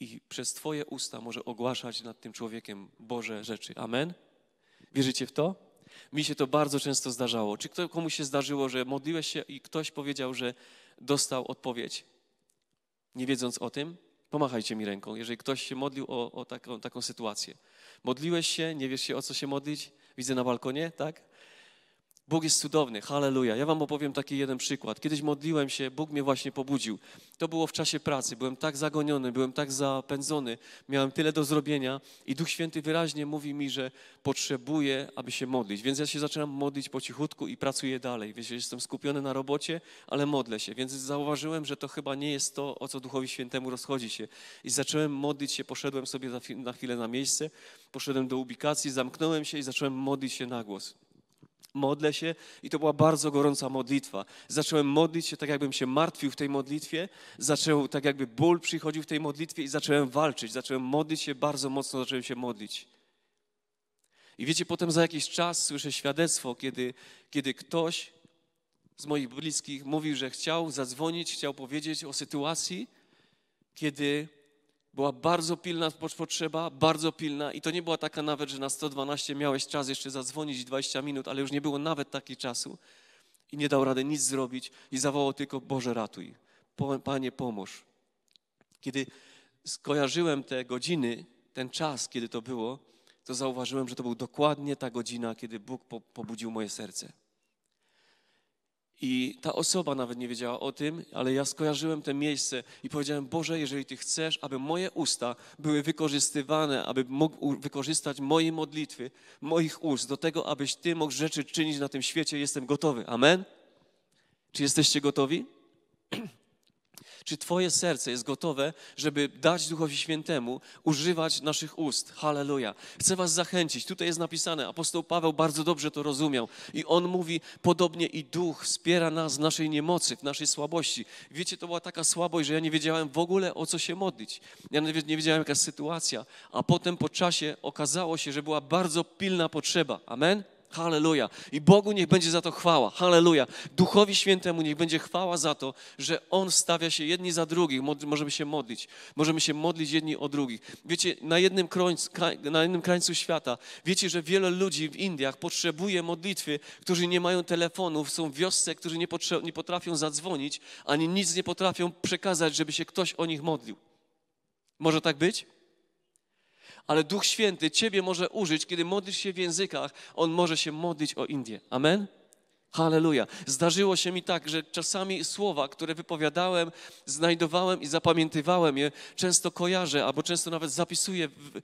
i przez Twoje usta może ogłaszać nad tym człowiekiem Boże rzeczy. Amen? Wierzycie w to? Mi się to bardzo często zdarzało. Czy kto, komuś się zdarzyło, że modliłeś się i ktoś powiedział, że dostał odpowiedź, nie wiedząc o tym? Pomachajcie mi ręką, jeżeli ktoś się modlił o, o taką, taką sytuację. Modliłeś się, nie wiesz się o co się modlić? Widzę na balkonie, tak? Bóg jest cudowny, halleluja. Ja wam opowiem taki jeden przykład. Kiedyś modliłem się, Bóg mnie właśnie pobudził. To było w czasie pracy, byłem tak zagoniony, byłem tak zapędzony, miałem tyle do zrobienia i Duch Święty wyraźnie mówi mi, że potrzebuję, aby się modlić. Więc ja się zaczynam modlić po cichutku i pracuję dalej. Wiecie, jestem skupiony na robocie, ale modlę się. Więc zauważyłem, że to chyba nie jest to, o co Duchowi Świętemu rozchodzi się. I zacząłem modlić się, poszedłem sobie na chwilę na miejsce, poszedłem do ubikacji, zamknąłem się i zacząłem modlić się na głos modlę się i to była bardzo gorąca modlitwa. Zacząłem modlić się tak, jakbym się martwił w tej modlitwie, zaczął tak, jakby ból przychodził w tej modlitwie i zacząłem walczyć, zacząłem modlić się bardzo mocno, zacząłem się modlić. I wiecie, potem za jakiś czas słyszę świadectwo, kiedy, kiedy ktoś z moich bliskich mówił, że chciał zadzwonić, chciał powiedzieć o sytuacji, kiedy była bardzo pilna potrzeba, bardzo pilna i to nie była taka nawet, że na 112 miałeś czas jeszcze zadzwonić 20 minut, ale już nie było nawet takiego czasu i nie dał rady nic zrobić i zawołał tylko Boże ratuj, Panie pomóż. Kiedy skojarzyłem te godziny, ten czas, kiedy to było, to zauważyłem, że to był dokładnie ta godzina, kiedy Bóg pobudził moje serce. I ta osoba nawet nie wiedziała o tym, ale ja skojarzyłem to miejsce i powiedziałem: Boże, jeżeli Ty chcesz, aby moje usta były wykorzystywane, aby mógł wykorzystać moje modlitwy, moich ust do tego, abyś Ty mógł rzeczy czynić na tym świecie, jestem gotowy. Amen? Czy jesteście gotowi? Czy Twoje serce jest gotowe, żeby dać Duchowi Świętemu używać naszych ust? Halleluja. Chcę Was zachęcić. Tutaj jest napisane, apostoł Paweł bardzo dobrze to rozumiał. I on mówi, podobnie i Duch wspiera nas w naszej niemocy, w naszej słabości. Wiecie, to była taka słabość, że ja nie wiedziałem w ogóle o co się modlić. Ja nawet nie wiedziałem, jaka jest sytuacja. A potem po czasie okazało się, że była bardzo pilna potrzeba. Amen? Halleluja. I Bogu niech będzie za to chwała. Halleluja. Duchowi Świętemu niech będzie chwała za to, że On stawia się jedni za drugich. Możemy się modlić. Możemy się modlić jedni o drugich. Wiecie, na jednym, krańcu, na jednym krańcu świata, wiecie, że wiele ludzi w Indiach potrzebuje modlitwy, którzy nie mają telefonów, są w wiosce, którzy nie, nie potrafią zadzwonić, ani nic nie potrafią przekazać, żeby się ktoś o nich modlił. Może tak być? ale Duch Święty Ciebie może użyć, kiedy modlisz się w językach, On może się modlić o Indię. Amen? Halleluja. Zdarzyło się mi tak, że czasami słowa, które wypowiadałem, znajdowałem i zapamiętywałem je, często kojarzę, albo często nawet zapisuję w, e,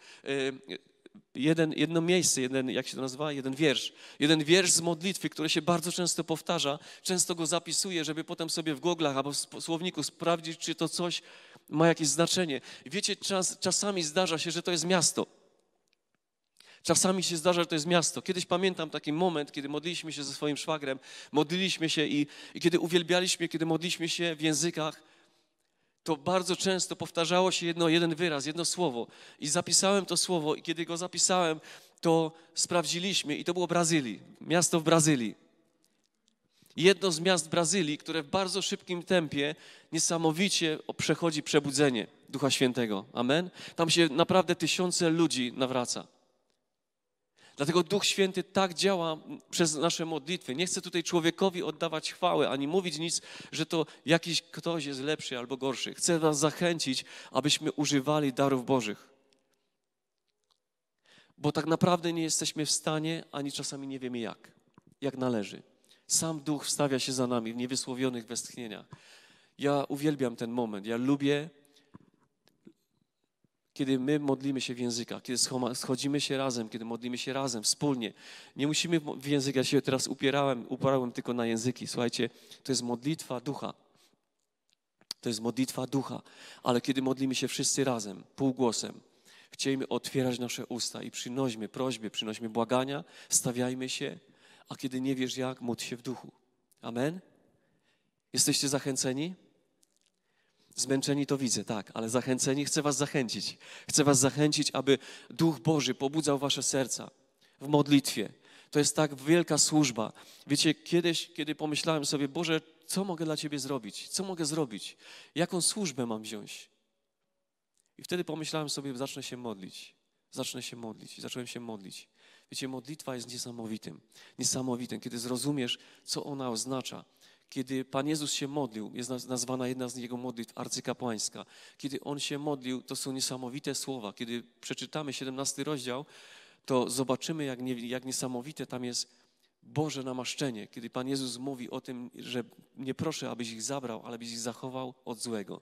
jeden, jedno miejsce, jeden, jak się to nazywa, jeden wiersz. Jeden wiersz z modlitwy, który się bardzo często powtarza. Często go zapisuję, żeby potem sobie w goglach albo w słowniku sprawdzić, czy to coś ma jakieś znaczenie. Wiecie, czas, czasami zdarza się, że to jest miasto. Czasami się zdarza, że to jest miasto. Kiedyś pamiętam taki moment, kiedy modliliśmy się ze swoim szwagrem, modliliśmy się i, i kiedy uwielbialiśmy, kiedy modliliśmy się w językach, to bardzo często powtarzało się jedno, jeden wyraz, jedno słowo. I zapisałem to słowo, i kiedy go zapisałem, to sprawdziliśmy, i to było Brazylii, miasto w Brazylii jedno z miast Brazylii, które w bardzo szybkim tempie niesamowicie przechodzi przebudzenie Ducha Świętego. Amen. Tam się naprawdę tysiące ludzi nawraca. Dlatego Duch Święty tak działa przez nasze modlitwy. Nie chcę tutaj człowiekowi oddawać chwały ani mówić nic, że to jakiś ktoś jest lepszy albo gorszy. Chcę Was zachęcić, abyśmy używali darów Bożych. Bo tak naprawdę nie jesteśmy w stanie, ani czasami nie wiemy jak, jak należy sam Duch wstawia się za nami w niewysłowionych westchnieniach. Ja uwielbiam ten moment. Ja lubię, kiedy my modlimy się w językach, kiedy schodzimy się razem, kiedy modlimy się razem, wspólnie. Nie musimy w językach, ja się teraz upierałem, uparałem tylko na języki. Słuchajcie, to jest modlitwa ducha. To jest modlitwa ducha. Ale kiedy modlimy się wszyscy razem, półgłosem, chciejmy otwierać nasze usta i przynośmy prośby, przynośmy błagania, stawiajmy się a kiedy nie wiesz jak, módl się w duchu. Amen? Jesteście zachęceni? Zmęczeni to widzę, tak, ale zachęceni chcę Was zachęcić. Chcę Was zachęcić, aby Duch Boży pobudzał Wasze serca w modlitwie. To jest tak wielka służba. Wiecie, kiedyś, kiedy pomyślałem sobie, Boże, co mogę dla Ciebie zrobić? Co mogę zrobić? Jaką służbę mam wziąć? I wtedy pomyślałem sobie, zacznę się modlić. Zacznę się modlić. Zacząłem się modlić. Wiecie, modlitwa jest niesamowitym, niesamowitym, kiedy zrozumiesz, co ona oznacza. Kiedy Pan Jezus się modlił, jest nazwana jedna z Jego modlitw arcykapłańska. Kiedy On się modlił, to są niesamowite słowa. Kiedy przeczytamy 17 rozdział, to zobaczymy, jak, nie, jak niesamowite tam jest Boże namaszczenie, kiedy Pan Jezus mówi o tym, że nie proszę, abyś ich zabrał, ale abyś ich zachował od złego.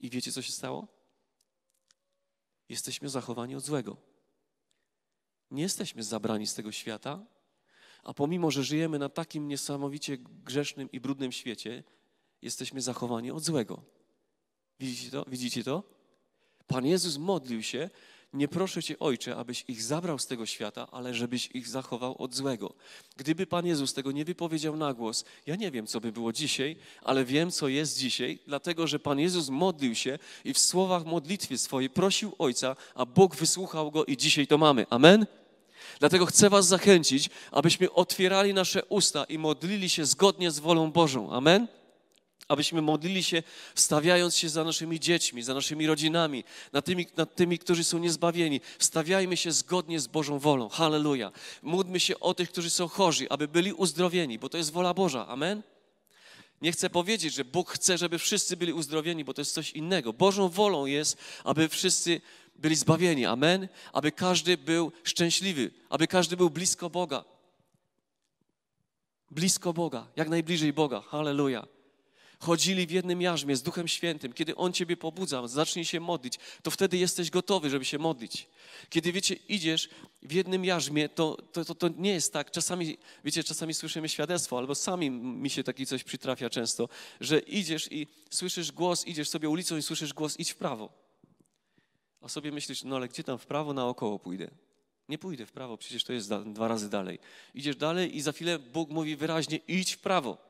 I wiecie, co się stało? Jesteśmy zachowani od złego. Nie jesteśmy zabrani z tego świata, a pomimo, że żyjemy na takim niesamowicie grzesznym i brudnym świecie, jesteśmy zachowani od złego. Widzicie to? Widzicie to? Pan Jezus modlił się, nie proszę Cię, Ojcze, abyś ich zabrał z tego świata, ale żebyś ich zachował od złego. Gdyby Pan Jezus tego nie wypowiedział na głos, ja nie wiem, co by było dzisiaj, ale wiem, co jest dzisiaj, dlatego że Pan Jezus modlił się i w słowach modlitwy swojej prosił Ojca, a Bóg wysłuchał Go i dzisiaj to mamy. Amen? Dlatego chcę Was zachęcić, abyśmy otwierali nasze usta i modlili się zgodnie z wolą Bożą. Amen? abyśmy modlili się, stawiając się za naszymi dziećmi, za naszymi rodzinami, nad tymi, nad tymi którzy są niezbawieni. Stawiajmy się zgodnie z Bożą wolą. Halleluja. Módlmy się o tych, którzy są chorzy, aby byli uzdrowieni, bo to jest wola Boża. Amen. Nie chcę powiedzieć, że Bóg chce, żeby wszyscy byli uzdrowieni, bo to jest coś innego. Bożą wolą jest, aby wszyscy byli zbawieni. Amen. Aby każdy był szczęśliwy, aby każdy był blisko Boga. Blisko Boga, jak najbliżej Boga. Halleluja chodzili w jednym jarzmie z Duchem Świętym, kiedy On Ciebie pobudza, zacznij się modlić, to wtedy jesteś gotowy, żeby się modlić. Kiedy, wiecie, idziesz w jednym jarzmie, to, to, to, to nie jest tak. Czasami, wiecie, czasami słyszymy świadectwo, albo sami mi się taki coś przytrafia często, że idziesz i słyszysz głos, idziesz sobie ulicą i słyszysz głos, idź w prawo. A sobie myślisz, no ale gdzie tam w prawo, naokoło pójdę. Nie pójdę w prawo, przecież to jest dwa razy dalej. Idziesz dalej i za chwilę Bóg mówi wyraźnie, idź w prawo.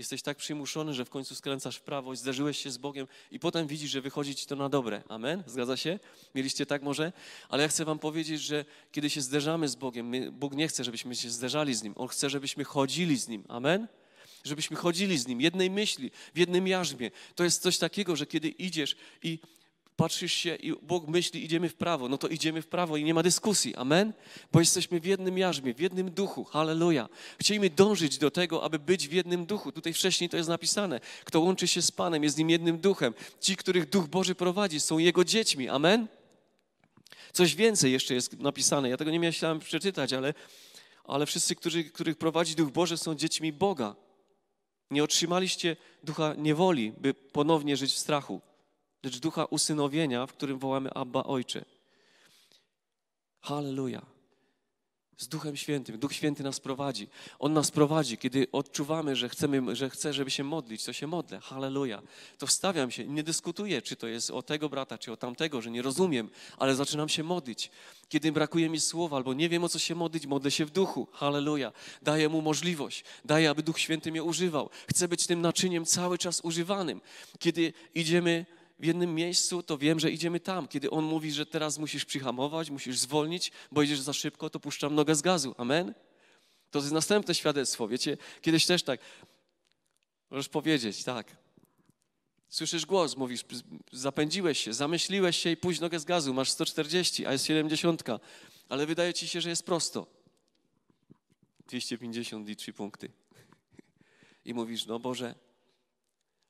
Jesteś tak przymuszony, że w końcu skręcasz w prawo, zderzyłeś się z Bogiem i potem widzisz, że wychodzi ci to na dobre. Amen? Zgadza się? Mieliście tak może? Ale ja chcę wam powiedzieć, że kiedy się zderzamy z Bogiem, my, Bóg nie chce, żebyśmy się zderzali z Nim. On chce, żebyśmy chodzili z Nim. Amen? Żebyśmy chodzili z Nim, jednej myśli, w jednym jarzmie. To jest coś takiego, że kiedy idziesz i patrzysz się i Bóg myśli, idziemy w prawo, no to idziemy w prawo i nie ma dyskusji, amen? Bo jesteśmy w jednym jarzmie, w jednym duchu, halleluja. Chcielibyśmy dążyć do tego, aby być w jednym duchu. Tutaj wcześniej to jest napisane. Kto łączy się z Panem, jest z Nim jednym duchem. Ci, których Duch Boży prowadzi, są Jego dziećmi, amen? Coś więcej jeszcze jest napisane, ja tego nie miałem przeczytać, ale, ale wszyscy, którzy, których prowadzi Duch Boży, są dziećmi Boga. Nie otrzymaliście ducha niewoli, by ponownie żyć w strachu lecz ducha usynowienia, w którym wołamy Abba Ojcze. Hallelujah. Z Duchem Świętym. Duch Święty nas prowadzi. On nas prowadzi, kiedy odczuwamy, że, chcemy, że chce, żeby się modlić, to się modlę. Hallelujah. To wstawiam się, nie dyskutuję, czy to jest o tego brata, czy o tamtego, że nie rozumiem, ale zaczynam się modlić. Kiedy brakuje mi słowa albo nie wiem, o co się modlić, modlę się w duchu. Hallelujah. Daję mu możliwość. Daję, aby Duch Święty mnie używał. Chcę być tym naczyniem cały czas używanym. Kiedy idziemy w jednym miejscu, to wiem, że idziemy tam. Kiedy On mówi, że teraz musisz przyhamować, musisz zwolnić, bo idziesz za szybko, to puszczam nogę z gazu. Amen? To jest następne świadectwo. Wiecie, kiedyś też tak, możesz powiedzieć, tak, Słyszysz głos, mówisz, zapędziłeś się, zamyśliłeś się i pójść nogę z gazu, masz 140, a jest 70, ale wydaje ci się, że jest prosto. 250 i 3 punkty. I mówisz, no Boże,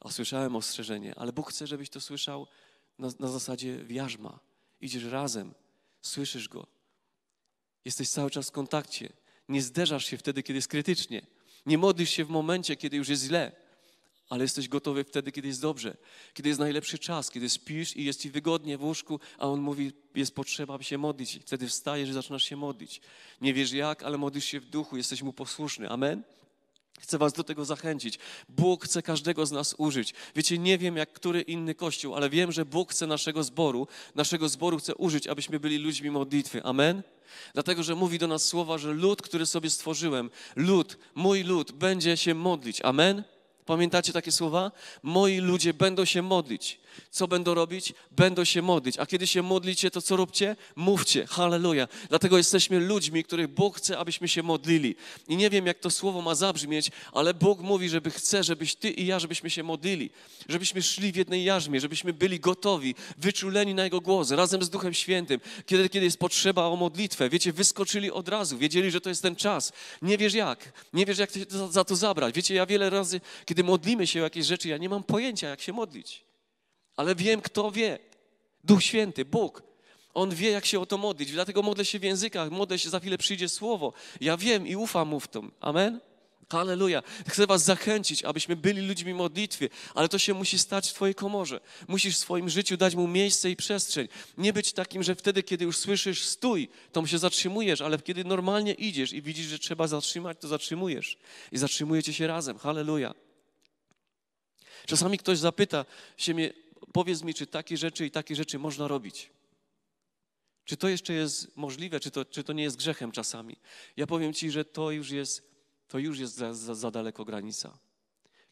a słyszałem ostrzeżenie, ale Bóg chce, żebyś to słyszał na, na zasadzie wiarzma. Idziesz razem, słyszysz Go. Jesteś cały czas w kontakcie. Nie zderzasz się wtedy, kiedy jest krytycznie. Nie modlisz się w momencie, kiedy już jest źle, ale jesteś gotowy wtedy, kiedy jest dobrze, kiedy jest najlepszy czas, kiedy spisz i jest ci wygodnie w łóżku, a on mówi, jest potrzeba, by się modlić. Wtedy wstajesz i zaczynasz się modlić. Nie wiesz jak, ale modlisz się w duchu, jesteś mu posłuszny. Amen? Chcę Was do tego zachęcić. Bóg chce każdego z nas użyć. Wiecie, nie wiem jak który inny kościół, ale wiem, że Bóg chce naszego zboru, naszego zboru chce użyć, abyśmy byli ludźmi modlitwy. Amen? Dlatego, że mówi do nas słowa, że lud, który sobie stworzyłem, lud, mój lud, będzie się modlić. Amen? Pamiętacie takie słowa? Moi ludzie będą się modlić. Co będą robić? Będą się modlić. A kiedy się modlicie, to co róbcie? Mówcie. Halleluja. Dlatego jesteśmy ludźmi, których Bóg chce, abyśmy się modlili. I nie wiem, jak to słowo ma zabrzmieć, ale Bóg mówi, żeby chce, żebyś ty i ja, żebyśmy się modlili. Żebyśmy szli w jednej jarzmie, żebyśmy byli gotowi, wyczuleni na Jego głos, razem z Duchem Świętym. Kiedy, kiedy jest potrzeba o modlitwę, wiecie, wyskoczyli od razu, wiedzieli, że to jest ten czas. Nie wiesz jak. Nie wiesz, jak za to zabrać. Wiecie, ja wiele razy, kiedy modlimy się o jakieś rzeczy, ja nie mam pojęcia, jak się modlić. Ale wiem, kto wie. Duch Święty, Bóg. On wie, jak się o to modlić. Dlatego modlę się w językach, modlę się, za chwilę przyjdzie słowo. Ja wiem i ufam mu w tym. Amen? Halleluja. Chcę was zachęcić, abyśmy byli ludźmi modlitwy, ale to się musi stać w twojej komorze. Musisz w swoim życiu dać mu miejsce i przestrzeń. Nie być takim, że wtedy, kiedy już słyszysz stój, to się zatrzymujesz, ale kiedy normalnie idziesz i widzisz, że trzeba zatrzymać, to zatrzymujesz. I zatrzymujecie się razem. Halleluja. Czasami ktoś zapyta się mnie, powiedz mi, czy takie rzeczy i takie rzeczy można robić. Czy to jeszcze jest możliwe, czy to, czy to nie jest grzechem czasami? Ja powiem Ci, że to już jest, to już jest za, za, za daleko granica.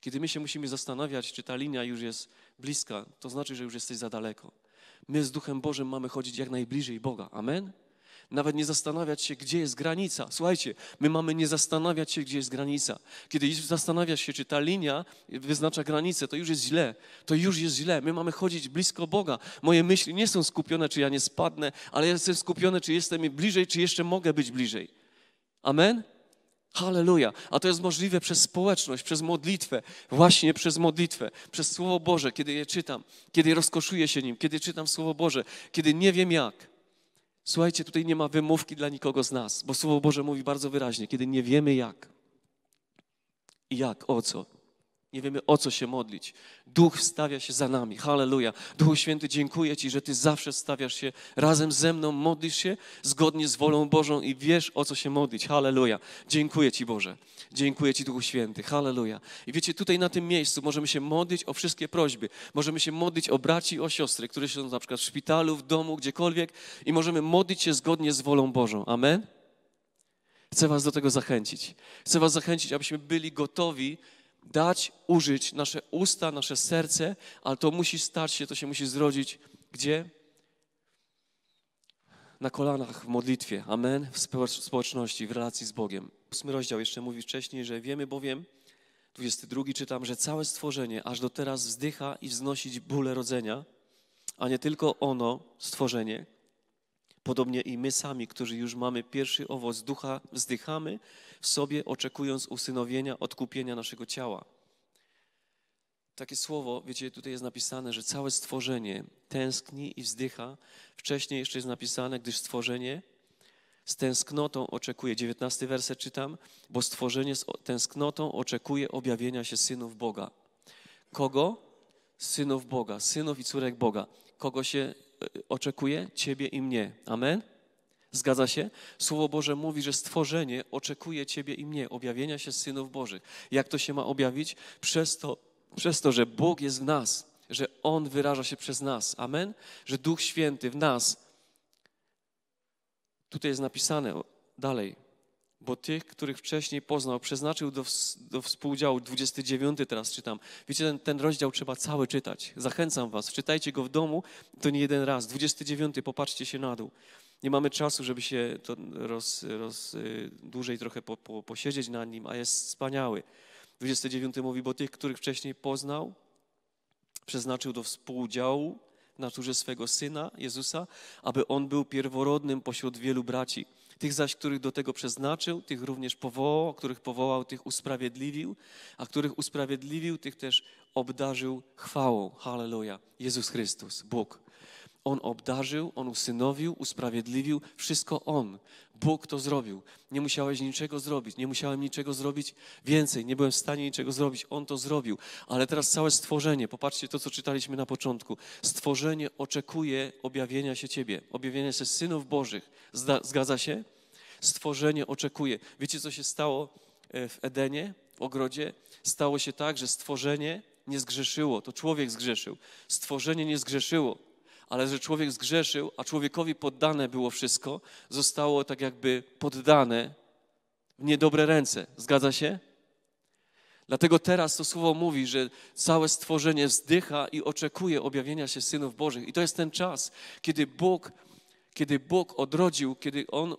Kiedy my się musimy zastanawiać, czy ta linia już jest bliska, to znaczy, że już jesteś za daleko. My z Duchem Bożym mamy chodzić jak najbliżej Boga. Amen? Nawet nie zastanawiać się, gdzie jest granica. Słuchajcie, my mamy nie zastanawiać się, gdzie jest granica. Kiedy zastanawia się, czy ta linia wyznacza granicę, to już jest źle. To już jest źle. My mamy chodzić blisko Boga. Moje myśli nie są skupione, czy ja nie spadnę, ale ja jestem skupiony, czy jestem bliżej, czy jeszcze mogę być bliżej. Amen? Halleluja. A to jest możliwe przez społeczność, przez modlitwę, właśnie przez modlitwę, przez Słowo Boże, kiedy je czytam, kiedy rozkoszuję się nim, kiedy czytam Słowo Boże, kiedy nie wiem jak. Słuchajcie, tutaj nie ma wymówki dla nikogo z nas, bo Słowo Boże mówi bardzo wyraźnie, kiedy nie wiemy jak i jak, o co, nie wiemy, o co się modlić. Duch wstawia się za nami. Halleluja. Duchu Święty, dziękuję Ci, że Ty zawsze stawiasz się razem ze mną, modlisz się zgodnie z wolą Bożą i wiesz, o co się modlić. Halleluja. Dziękuję Ci, Boże. Dziękuję Ci, Duchu Święty. Halleluja. I wiecie, tutaj na tym miejscu możemy się modlić o wszystkie prośby. Możemy się modlić o braci i o siostry, które są na przykład w szpitalu, w domu, gdziekolwiek i możemy modlić się zgodnie z wolą Bożą. Amen. Chcę Was do tego zachęcić. Chcę Was zachęcić, abyśmy byli gotowi dać użyć nasze usta, nasze serce, ale to musi stać się, to się musi zrodzić. Gdzie? Na kolanach, w modlitwie. Amen. W społeczności, w relacji z Bogiem. Ósmy rozdział jeszcze mówi wcześniej, że wiemy bowiem, 22 czytam, że całe stworzenie aż do teraz wzdycha i wznosić bóle rodzenia, a nie tylko ono, stworzenie, Podobnie i my sami, którzy już mamy pierwszy owoc ducha, wzdychamy w sobie, oczekując usynowienia, odkupienia naszego ciała. Takie słowo, wiecie, tutaj jest napisane, że całe stworzenie tęskni i wzdycha. Wcześniej jeszcze jest napisane, gdyż stworzenie z tęsknotą oczekuje, 19 werset czytam, bo stworzenie z tęsknotą oczekuje objawienia się synów Boga. Kogo? Synów Boga, synów i córek Boga. Kogo się Y, oczekuje? Ciebie i mnie. Amen? Zgadza się? Słowo Boże mówi, że stworzenie oczekuje Ciebie i mnie, objawienia się synów Bożych. Jak to się ma objawić? Przez to, przez to, że Bóg jest w nas, że On wyraża się przez nas. Amen? Że Duch Święty w nas. Tutaj jest napisane dalej bo tych, których wcześniej poznał, przeznaczył do, do współdziału, 29 teraz czytam. Wiecie, ten, ten rozdział trzeba cały czytać. Zachęcam was, czytajcie go w domu, to nie jeden raz. 29, popatrzcie się na dół. Nie mamy czasu, żeby się to roz, roz, y, dłużej trochę po, po, posiedzieć na nim, a jest wspaniały. 29 mówi, bo tych, których wcześniej poznał, przeznaczył do współdziału naturze swego Syna, Jezusa, aby On był pierworodnym pośród wielu braci. Tych zaś, których do tego przeznaczył, tych również powołał, których powołał, tych usprawiedliwił, a których usprawiedliwił, tych też obdarzył chwałą. Halleluja. Jezus Chrystus, Bóg. On obdarzył, On usynowił, usprawiedliwił, wszystko On. Bóg to zrobił. Nie musiałeś niczego zrobić, nie musiałem niczego zrobić więcej, nie byłem w stanie niczego zrobić. On to zrobił. Ale teraz całe stworzenie, popatrzcie to, co czytaliśmy na początku. Stworzenie oczekuje objawienia się Ciebie, objawienia się synów Bożych. Zda, zgadza się? Stworzenie oczekuje. Wiecie, co się stało e, w Edenie, w ogrodzie? Stało się tak, że stworzenie nie zgrzeszyło, to człowiek zgrzeszył. Stworzenie nie zgrzeszyło ale że człowiek zgrzeszył, a człowiekowi poddane było wszystko, zostało tak jakby poddane w niedobre ręce. Zgadza się? Dlatego teraz to słowo mówi, że całe stworzenie wzdycha i oczekuje objawienia się synów Bożych. I to jest ten czas, kiedy Bóg, kiedy Bóg odrodził, kiedy On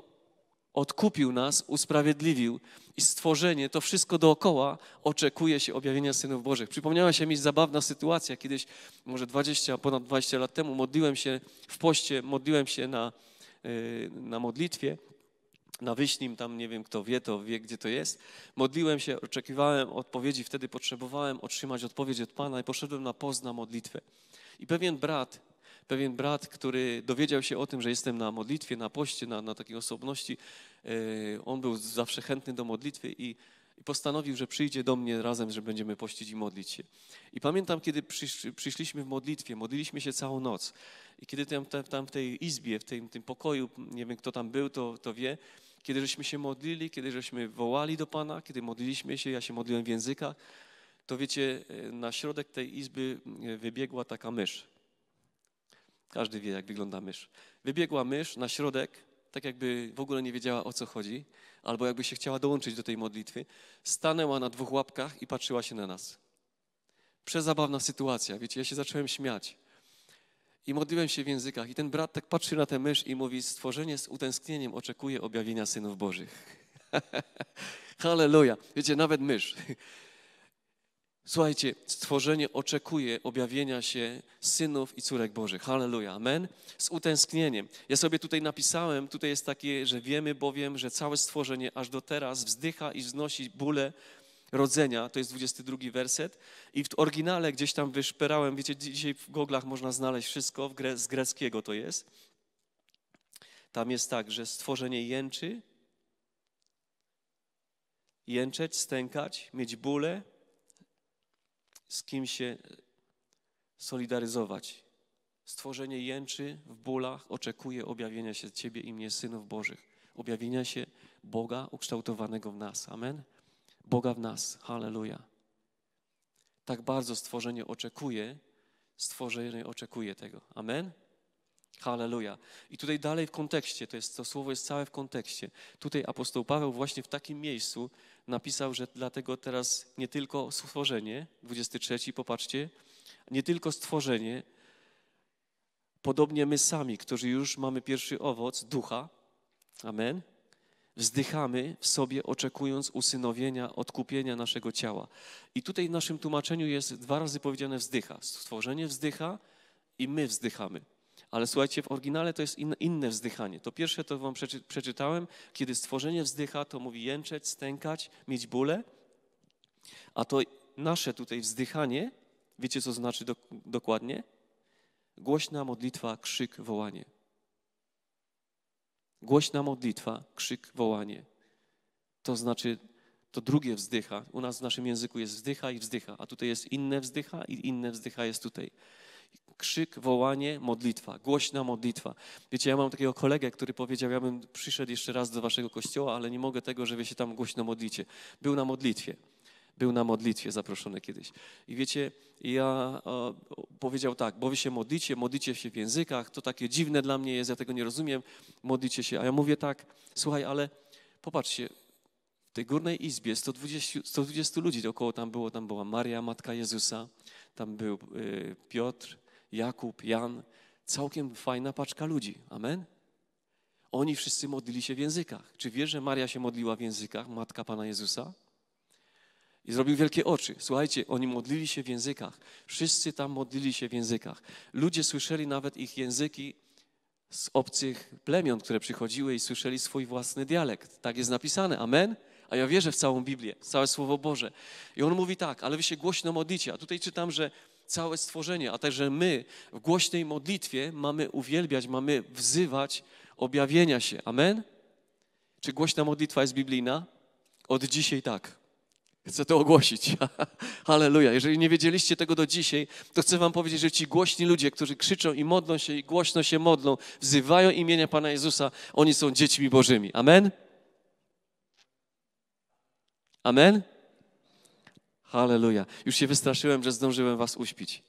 odkupił nas, usprawiedliwił i stworzenie, to wszystko dookoła oczekuje się objawienia synów Bożych. Przypomniała się mi zabawna sytuacja kiedyś, może 20, ponad 20 lat temu, modliłem się w poście, modliłem się na, y, na modlitwie na Wyśnim, tam nie wiem kto wie, to wie gdzie to jest. Modliłem się, oczekiwałem odpowiedzi, wtedy potrzebowałem otrzymać odpowiedź od Pana i poszedłem na pozna modlitwę. I pewien brat pewien brat, który dowiedział się o tym, że jestem na modlitwie, na poście, na, na takiej osobności, e, on był zawsze chętny do modlitwy i i postanowił, że przyjdzie do mnie razem, że będziemy pościć i modlić się. I pamiętam, kiedy przysz, przyszliśmy w modlitwie, modliliśmy się całą noc. I kiedy tam, tam, tam w tej izbie, w tym, tym pokoju, nie wiem kto tam był, to, to wie, kiedy żeśmy się modlili, kiedy żeśmy wołali do Pana, kiedy modliliśmy się, ja się modliłem w językach, to wiecie, e, na środek tej izby e, wybiegła taka mysz. Każdy wie, jak wygląda mysz. Wybiegła mysz na środek, tak jakby w ogóle nie wiedziała o co chodzi, albo jakby się chciała dołączyć do tej modlitwy, stanęła na dwóch łapkach i patrzyła się na nas. Przezabawna sytuacja, wiecie, ja się zacząłem śmiać. I modliłem się w językach. I ten brat tak patrzy na tę mysz i mówi: Stworzenie z utęsknieniem oczekuje objawienia synów Bożych. Halleluja. Wiecie, nawet mysz. Słuchajcie, stworzenie oczekuje objawienia się synów i córek Bożych. Halleluja, amen. Z utęsknieniem. Ja sobie tutaj napisałem, tutaj jest takie, że wiemy bowiem, że całe stworzenie aż do teraz wzdycha i wznosi bóle rodzenia, to jest 22 werset. I w oryginale gdzieś tam wyszperałem, wiecie, dzisiaj w goglach można znaleźć wszystko, gre, z greckiego to jest. Tam jest tak, że stworzenie jęczy, jęczeć, stękać, mieć bóle, z kim się solidaryzować. Stworzenie jęczy w bólach, oczekuje objawienia się Ciebie i mnie, synów Bożych, objawienia się Boga ukształtowanego w nas. Amen. Boga w nas. Halleluja. Tak bardzo stworzenie oczekuje, stworzenie oczekuje tego. Amen. Halleluja. I tutaj dalej w kontekście, to, jest, to słowo jest całe w kontekście. Tutaj apostoł Paweł właśnie w takim miejscu napisał, że dlatego teraz nie tylko stworzenie, 23, popatrzcie, nie tylko stworzenie, podobnie my sami, którzy już mamy pierwszy owoc ducha, amen, wzdychamy w sobie, oczekując usynowienia, odkupienia naszego ciała. I tutaj w naszym tłumaczeniu jest dwa razy powiedziane wzdycha. Stworzenie wzdycha i my wzdychamy. Ale słuchajcie, w oryginale to jest in, inne wzdychanie. To pierwsze to wam przeczy, przeczytałem, kiedy stworzenie wzdycha, to mówi jęczeć, stękać, mieć bóle. A to nasze tutaj wzdychanie, wiecie co znaczy do, dokładnie? Głośna modlitwa, krzyk, wołanie. Głośna modlitwa, krzyk, wołanie. To znaczy, to drugie wzdycha. U nas w naszym języku jest wzdycha i wzdycha, a tutaj jest inne wzdycha i inne wzdycha jest tutaj krzyk, wołanie, modlitwa, głośna modlitwa. Wiecie, ja mam takiego kolegę, który powiedział, ja bym przyszedł jeszcze raz do waszego kościoła, ale nie mogę tego, że wy się tam głośno modlicie. Był na modlitwie. Był na modlitwie zaproszony kiedyś. I wiecie, ja powiedział tak, bo wy się modlicie, modlicie się w językach, to takie dziwne dla mnie jest, ja tego nie rozumiem, modlicie się. A ja mówię tak, słuchaj, ale popatrzcie, w tej górnej izbie 120, 120 ludzi około tam było, tam była Maria, Matka Jezusa, tam był y, Piotr, Jakub, Jan, całkiem fajna paczka ludzi. Amen? Oni wszyscy modlili się w językach. Czy wiesz, że Maria się modliła w językach, matka Pana Jezusa? I zrobił wielkie oczy. Słuchajcie, oni modlili się w językach. Wszyscy tam modlili się w językach. Ludzie słyszeli nawet ich języki z obcych plemion, które przychodziły i słyszeli swój własny dialekt. Tak jest napisane. Amen? A ja wierzę w całą Biblię, w całe Słowo Boże. I on mówi tak, ale wy się głośno modlicie. A tutaj czytam, że całe stworzenie, a także my w głośnej modlitwie mamy uwielbiać, mamy wzywać objawienia się. Amen? Czy głośna modlitwa jest biblijna? Od dzisiaj tak. Chcę to ogłosić. Halleluja. Jeżeli nie wiedzieliście tego do dzisiaj, to chcę wam powiedzieć, że ci głośni ludzie, którzy krzyczą i modlą się i głośno się modlą, wzywają imienia Pana Jezusa, oni są dziećmi Bożymi. Amen? Amen? Hallelujah! Już się wystraszyłem, że zdążyłem was uśpić.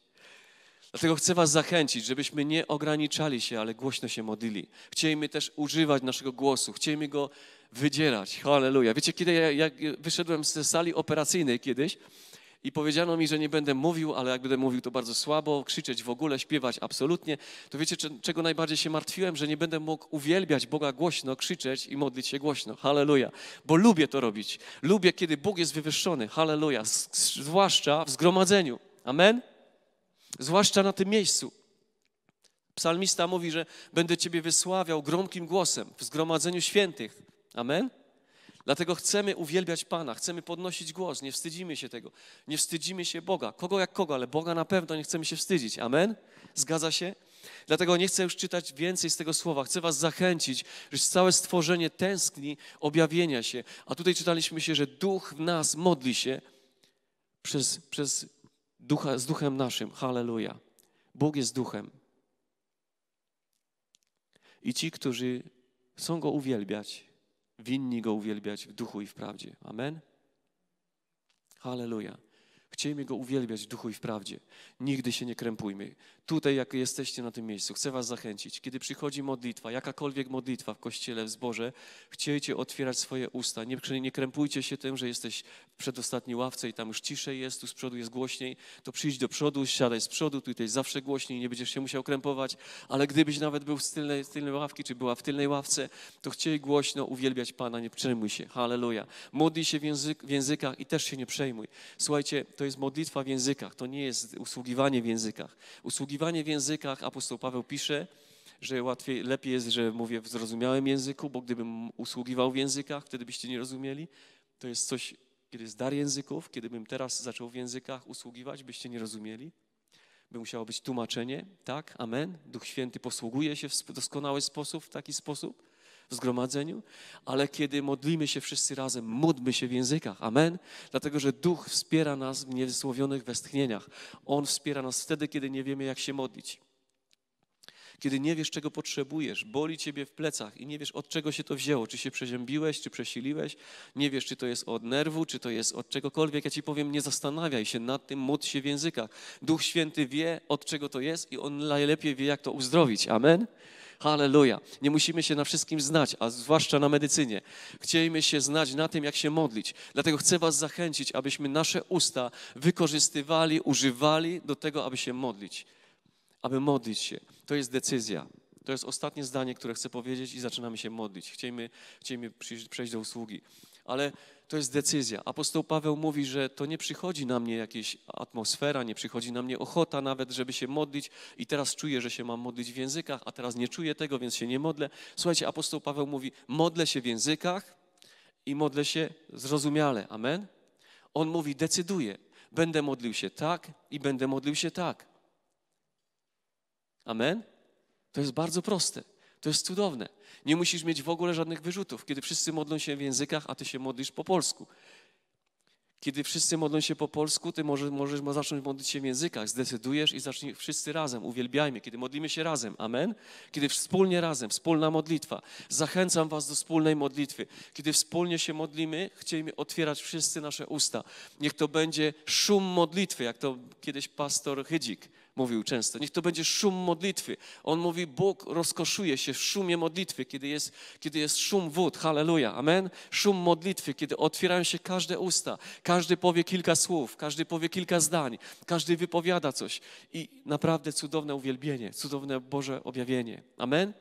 Dlatego chcę was zachęcić, żebyśmy nie ograniczali się, ale głośno się modlili. Chcielibyśmy też używać naszego głosu, chcielibyśmy go wydzierać. Hallelujah! Wiecie, kiedy ja, ja wyszedłem z sali operacyjnej kiedyś, i powiedziano mi, że nie będę mówił, ale jak będę mówił, to bardzo słabo, krzyczeć w ogóle, śpiewać absolutnie, to wiecie, czego najbardziej się martwiłem? Że nie będę mógł uwielbiać Boga głośno, krzyczeć i modlić się głośno. Halleluja. Bo lubię to robić. Lubię, kiedy Bóg jest wywyższony. Halleluja. Zwłaszcza w zgromadzeniu. Amen? Zwłaszcza na tym miejscu. Psalmista mówi, że będę Ciebie wysławiał gromkim głosem w zgromadzeniu świętych. Amen? Dlatego chcemy uwielbiać Pana, chcemy podnosić głos, nie wstydzimy się tego. Nie wstydzimy się Boga. Kogo jak kogo, ale Boga na pewno nie chcemy się wstydzić. Amen? Zgadza się? Dlatego nie chcę już czytać więcej z tego słowa. Chcę Was zachęcić, że całe stworzenie tęskni objawienia się. A tutaj czytaliśmy się, że Duch w nas modli się przez, przez ducha, z Duchem naszym. Halleluja. Bóg jest Duchem. I ci, którzy chcą Go uwielbiać, winni Go uwielbiać w duchu i w prawdzie. Amen? Halleluja. Chciejmy Go uwielbiać w duchu i w prawdzie. Nigdy się nie krępujmy tutaj, jak jesteście na tym miejscu, chcę Was zachęcić. Kiedy przychodzi modlitwa, jakakolwiek modlitwa w kościele, w zborze, chciejcie otwierać swoje usta. Nie, nie krępujcie się tym, że jesteś w przedostatniej ławce i tam już ciszej jest, tu z przodu jest głośniej. To przyjdź do przodu, siadaj z przodu, tutaj jest zawsze głośniej, nie będziesz się musiał krępować. Ale gdybyś nawet był z tylnej, z tylnej ławki, czy była w tylnej ławce, to chciej głośno uwielbiać Pana, nie przejmuj się. Halleluja. Modlij się w, język, w językach i też się nie przejmuj. Słuchajcie, to jest modlitwa w językach, to nie jest usługiwanie w językach. Usługiwanie Posługiwanie w językach, apostoł Paweł pisze, że łatwiej, lepiej jest, że mówię w zrozumiałym języku, bo gdybym usługiwał w językach, wtedy byście nie rozumieli. To jest coś, kiedy jest dar języków, kiedybym teraz zaczął w językach usługiwać, byście nie rozumieli. By musiało być tłumaczenie, tak, amen, Duch Święty posługuje się w doskonały sposób, w taki sposób w zgromadzeniu, ale kiedy modlimy się wszyscy razem, módlmy się w językach. Amen. Dlatego, że Duch wspiera nas w niewysłowionych westchnieniach. On wspiera nas wtedy, kiedy nie wiemy, jak się modlić kiedy nie wiesz, czego potrzebujesz, boli ciebie w plecach i nie wiesz, od czego się to wzięło, czy się przeziębiłeś, czy przesiliłeś, nie wiesz, czy to jest od nerwu, czy to jest od czegokolwiek, ja ci powiem, nie zastanawiaj się nad tym, módl się w językach. Duch Święty wie, od czego to jest i On najlepiej wie, jak to uzdrowić. Amen? Halleluja. Nie musimy się na wszystkim znać, a zwłaszcza na medycynie. Chcielibyśmy się znać na tym, jak się modlić. Dlatego chcę Was zachęcić, abyśmy nasze usta wykorzystywali, używali do tego, aby się modlić. Aby modlić się. To jest decyzja. To jest ostatnie zdanie, które chcę powiedzieć i zaczynamy się modlić. Chcielibyśmy, przejść do usługi. Ale to jest decyzja. Apostoł Paweł mówi, że to nie przychodzi na mnie jakaś atmosfera, nie przychodzi na mnie ochota nawet, żeby się modlić i teraz czuję, że się mam modlić w językach, a teraz nie czuję tego, więc się nie modlę. Słuchajcie, apostoł Paweł mówi, modlę się w językach i modlę się zrozumiale. Amen? On mówi, decyduje. Będę modlił się tak i będę modlił się tak. Amen? To jest bardzo proste. To jest cudowne. Nie musisz mieć w ogóle żadnych wyrzutów, kiedy wszyscy modlą się w językach, a ty się modlisz po polsku. Kiedy wszyscy modlą się po polsku, ty możesz, możesz zacząć modlić się w językach. Zdecydujesz i zacznij wszyscy razem. Uwielbiajmy, kiedy modlimy się razem. Amen. Kiedy wspólnie razem, wspólna modlitwa. Zachęcam was do wspólnej modlitwy. Kiedy wspólnie się modlimy, chcielibyśmy otwierać wszyscy nasze usta. Niech to będzie szum modlitwy, jak to kiedyś pastor Chydzik mówił często. Niech to będzie szum modlitwy. On mówi, Bóg rozkoszuje się w szumie modlitwy, kiedy jest, kiedy jest szum wód. Halleluja. Amen. Szum modlitwy, kiedy otwierają się każde usta. Każdy powie kilka słów, każdy powie kilka zdań, każdy wypowiada coś. I naprawdę cudowne uwielbienie, cudowne Boże objawienie. Amen.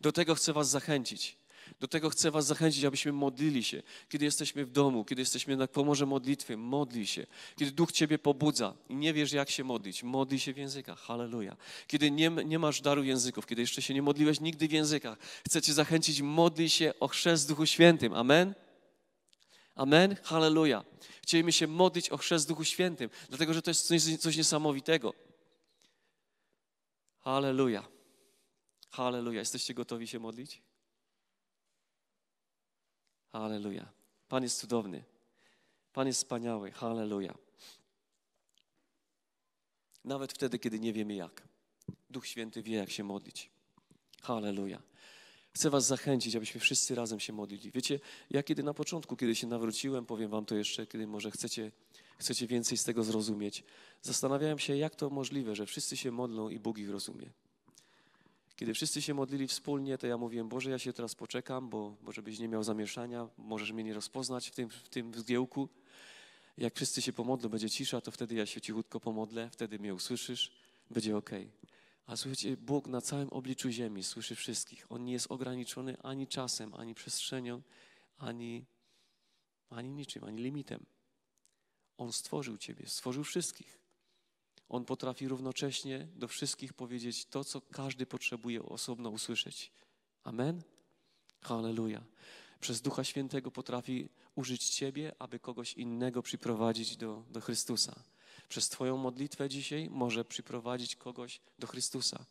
Do tego chcę Was zachęcić. Do tego chcę Was zachęcić, abyśmy modlili się. Kiedy jesteśmy w domu, kiedy jesteśmy na pomorze modlitwy, modli się. Kiedy Duch Ciebie pobudza i nie wiesz, jak się modlić, modli się w językach. Halleluja. Kiedy nie, nie masz daru języków, kiedy jeszcze się nie modliłeś nigdy w językach, chcę Cię zachęcić, modli się o chrzest Duchu Świętym. Amen? Amen? Halleluja. Chcielibyśmy się modlić o chrzest Duchu Świętym, dlatego że to jest coś, coś niesamowitego. Halleluja. Halleluja. Jesteście gotowi się modlić? Aleluja. Pan jest cudowny. Pan jest wspaniały. Aleluja. Nawet wtedy, kiedy nie wiemy jak. Duch Święty wie, jak się modlić. Aleluja. Chcę Was zachęcić, abyśmy wszyscy razem się modlili. Wiecie, ja kiedy na początku, kiedy się nawróciłem, powiem Wam to jeszcze, kiedy może chcecie, chcecie więcej z tego zrozumieć, zastanawiałem się, jak to możliwe, że wszyscy się modlą i Bóg ich rozumie. Kiedy wszyscy się modlili wspólnie, to ja mówiłem, Boże, ja się teraz poczekam, bo, bo żebyś nie miał zamieszania, możesz mnie nie rozpoznać w tym, w tym zgiełku. Jak wszyscy się pomodlą, będzie cisza, to wtedy ja się cichutko pomodlę, wtedy mnie usłyszysz, będzie ok. A słuchajcie, Bóg na całym obliczu ziemi słyszy wszystkich. On nie jest ograniczony ani czasem, ani przestrzenią, ani, ani niczym, ani limitem. On stworzył Ciebie, stworzył wszystkich. On potrafi równocześnie do wszystkich powiedzieć to, co każdy potrzebuje osobno usłyszeć. Amen? Hallelujah. Przez Ducha Świętego potrafi użyć Ciebie, aby kogoś innego przyprowadzić do, do Chrystusa. Przez Twoją modlitwę dzisiaj może przyprowadzić kogoś do Chrystusa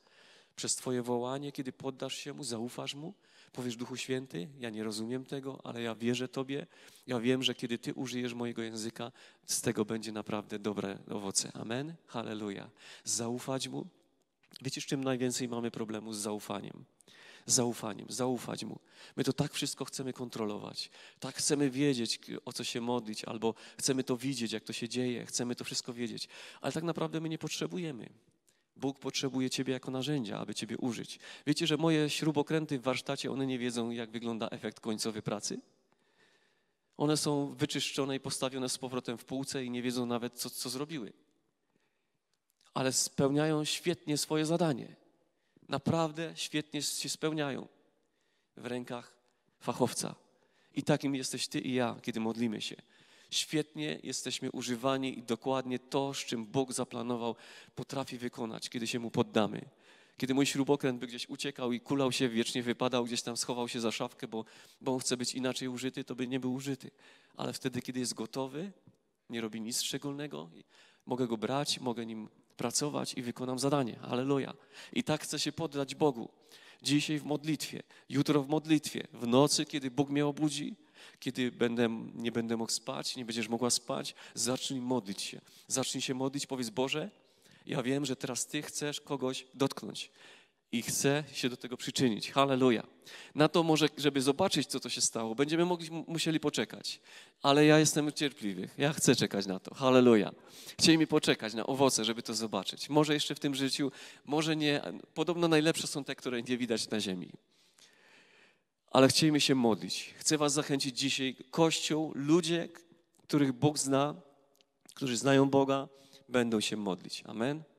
przez Twoje wołanie, kiedy poddasz się Mu, zaufasz Mu, powiesz Duchu Święty, ja nie rozumiem tego, ale ja wierzę Tobie, ja wiem, że kiedy Ty użyjesz mojego języka, z tego będzie naprawdę dobre owoce. Amen, halleluja. Zaufać Mu. Wiecie, z czym najwięcej mamy problemu? Z zaufaniem zaufaniem, zaufać Mu. My to tak wszystko chcemy kontrolować, tak chcemy wiedzieć, o co się modlić, albo chcemy to widzieć, jak to się dzieje, chcemy to wszystko wiedzieć, ale tak naprawdę my nie potrzebujemy. Bóg potrzebuje Ciebie jako narzędzia, aby Ciebie użyć. Wiecie, że moje śrubokręty w warsztacie, one nie wiedzą, jak wygląda efekt końcowy pracy? One są wyczyszczone i postawione z powrotem w półce i nie wiedzą nawet, co, co zrobiły. Ale spełniają świetnie swoje zadanie. Naprawdę świetnie się spełniają w rękach fachowca. I takim jesteś Ty i ja, kiedy modlimy się. Świetnie jesteśmy używani i dokładnie to, z czym Bóg zaplanował, potrafi wykonać, kiedy się Mu poddamy. Kiedy mój śrubokręt by gdzieś uciekał i kulał się, wiecznie wypadał, gdzieś tam schował się za szafkę, bo, bo on chce być inaczej użyty, to by nie był użyty. Ale wtedy, kiedy jest gotowy, nie robi nic szczególnego, mogę go brać, mogę nim pracować i wykonam zadanie. Aleluja. I tak chcę się poddać Bogu. Dzisiaj w modlitwie, jutro w modlitwie, w nocy, kiedy Bóg mnie obudzi, kiedy będę, nie będę mógł spać, nie będziesz mogła spać, zacznij modlić się. Zacznij się modlić, powiedz Boże, ja wiem, że teraz Ty chcesz kogoś dotknąć i chcę się do tego przyczynić. Halleluja. Na to może, żeby zobaczyć, co to się stało, będziemy mogli, musieli poczekać. Ale ja jestem cierpliwy. Ja chcę czekać na to. Halleluja. Chcieli mi poczekać na owoce, żeby to zobaczyć. Może jeszcze w tym życiu, może nie. Podobno najlepsze są te, które nie widać na ziemi ale chcielibyśmy się modlić. Chcę Was zachęcić dzisiaj. Kościół, ludzie, których Bóg zna, którzy znają Boga, będą się modlić. Amen.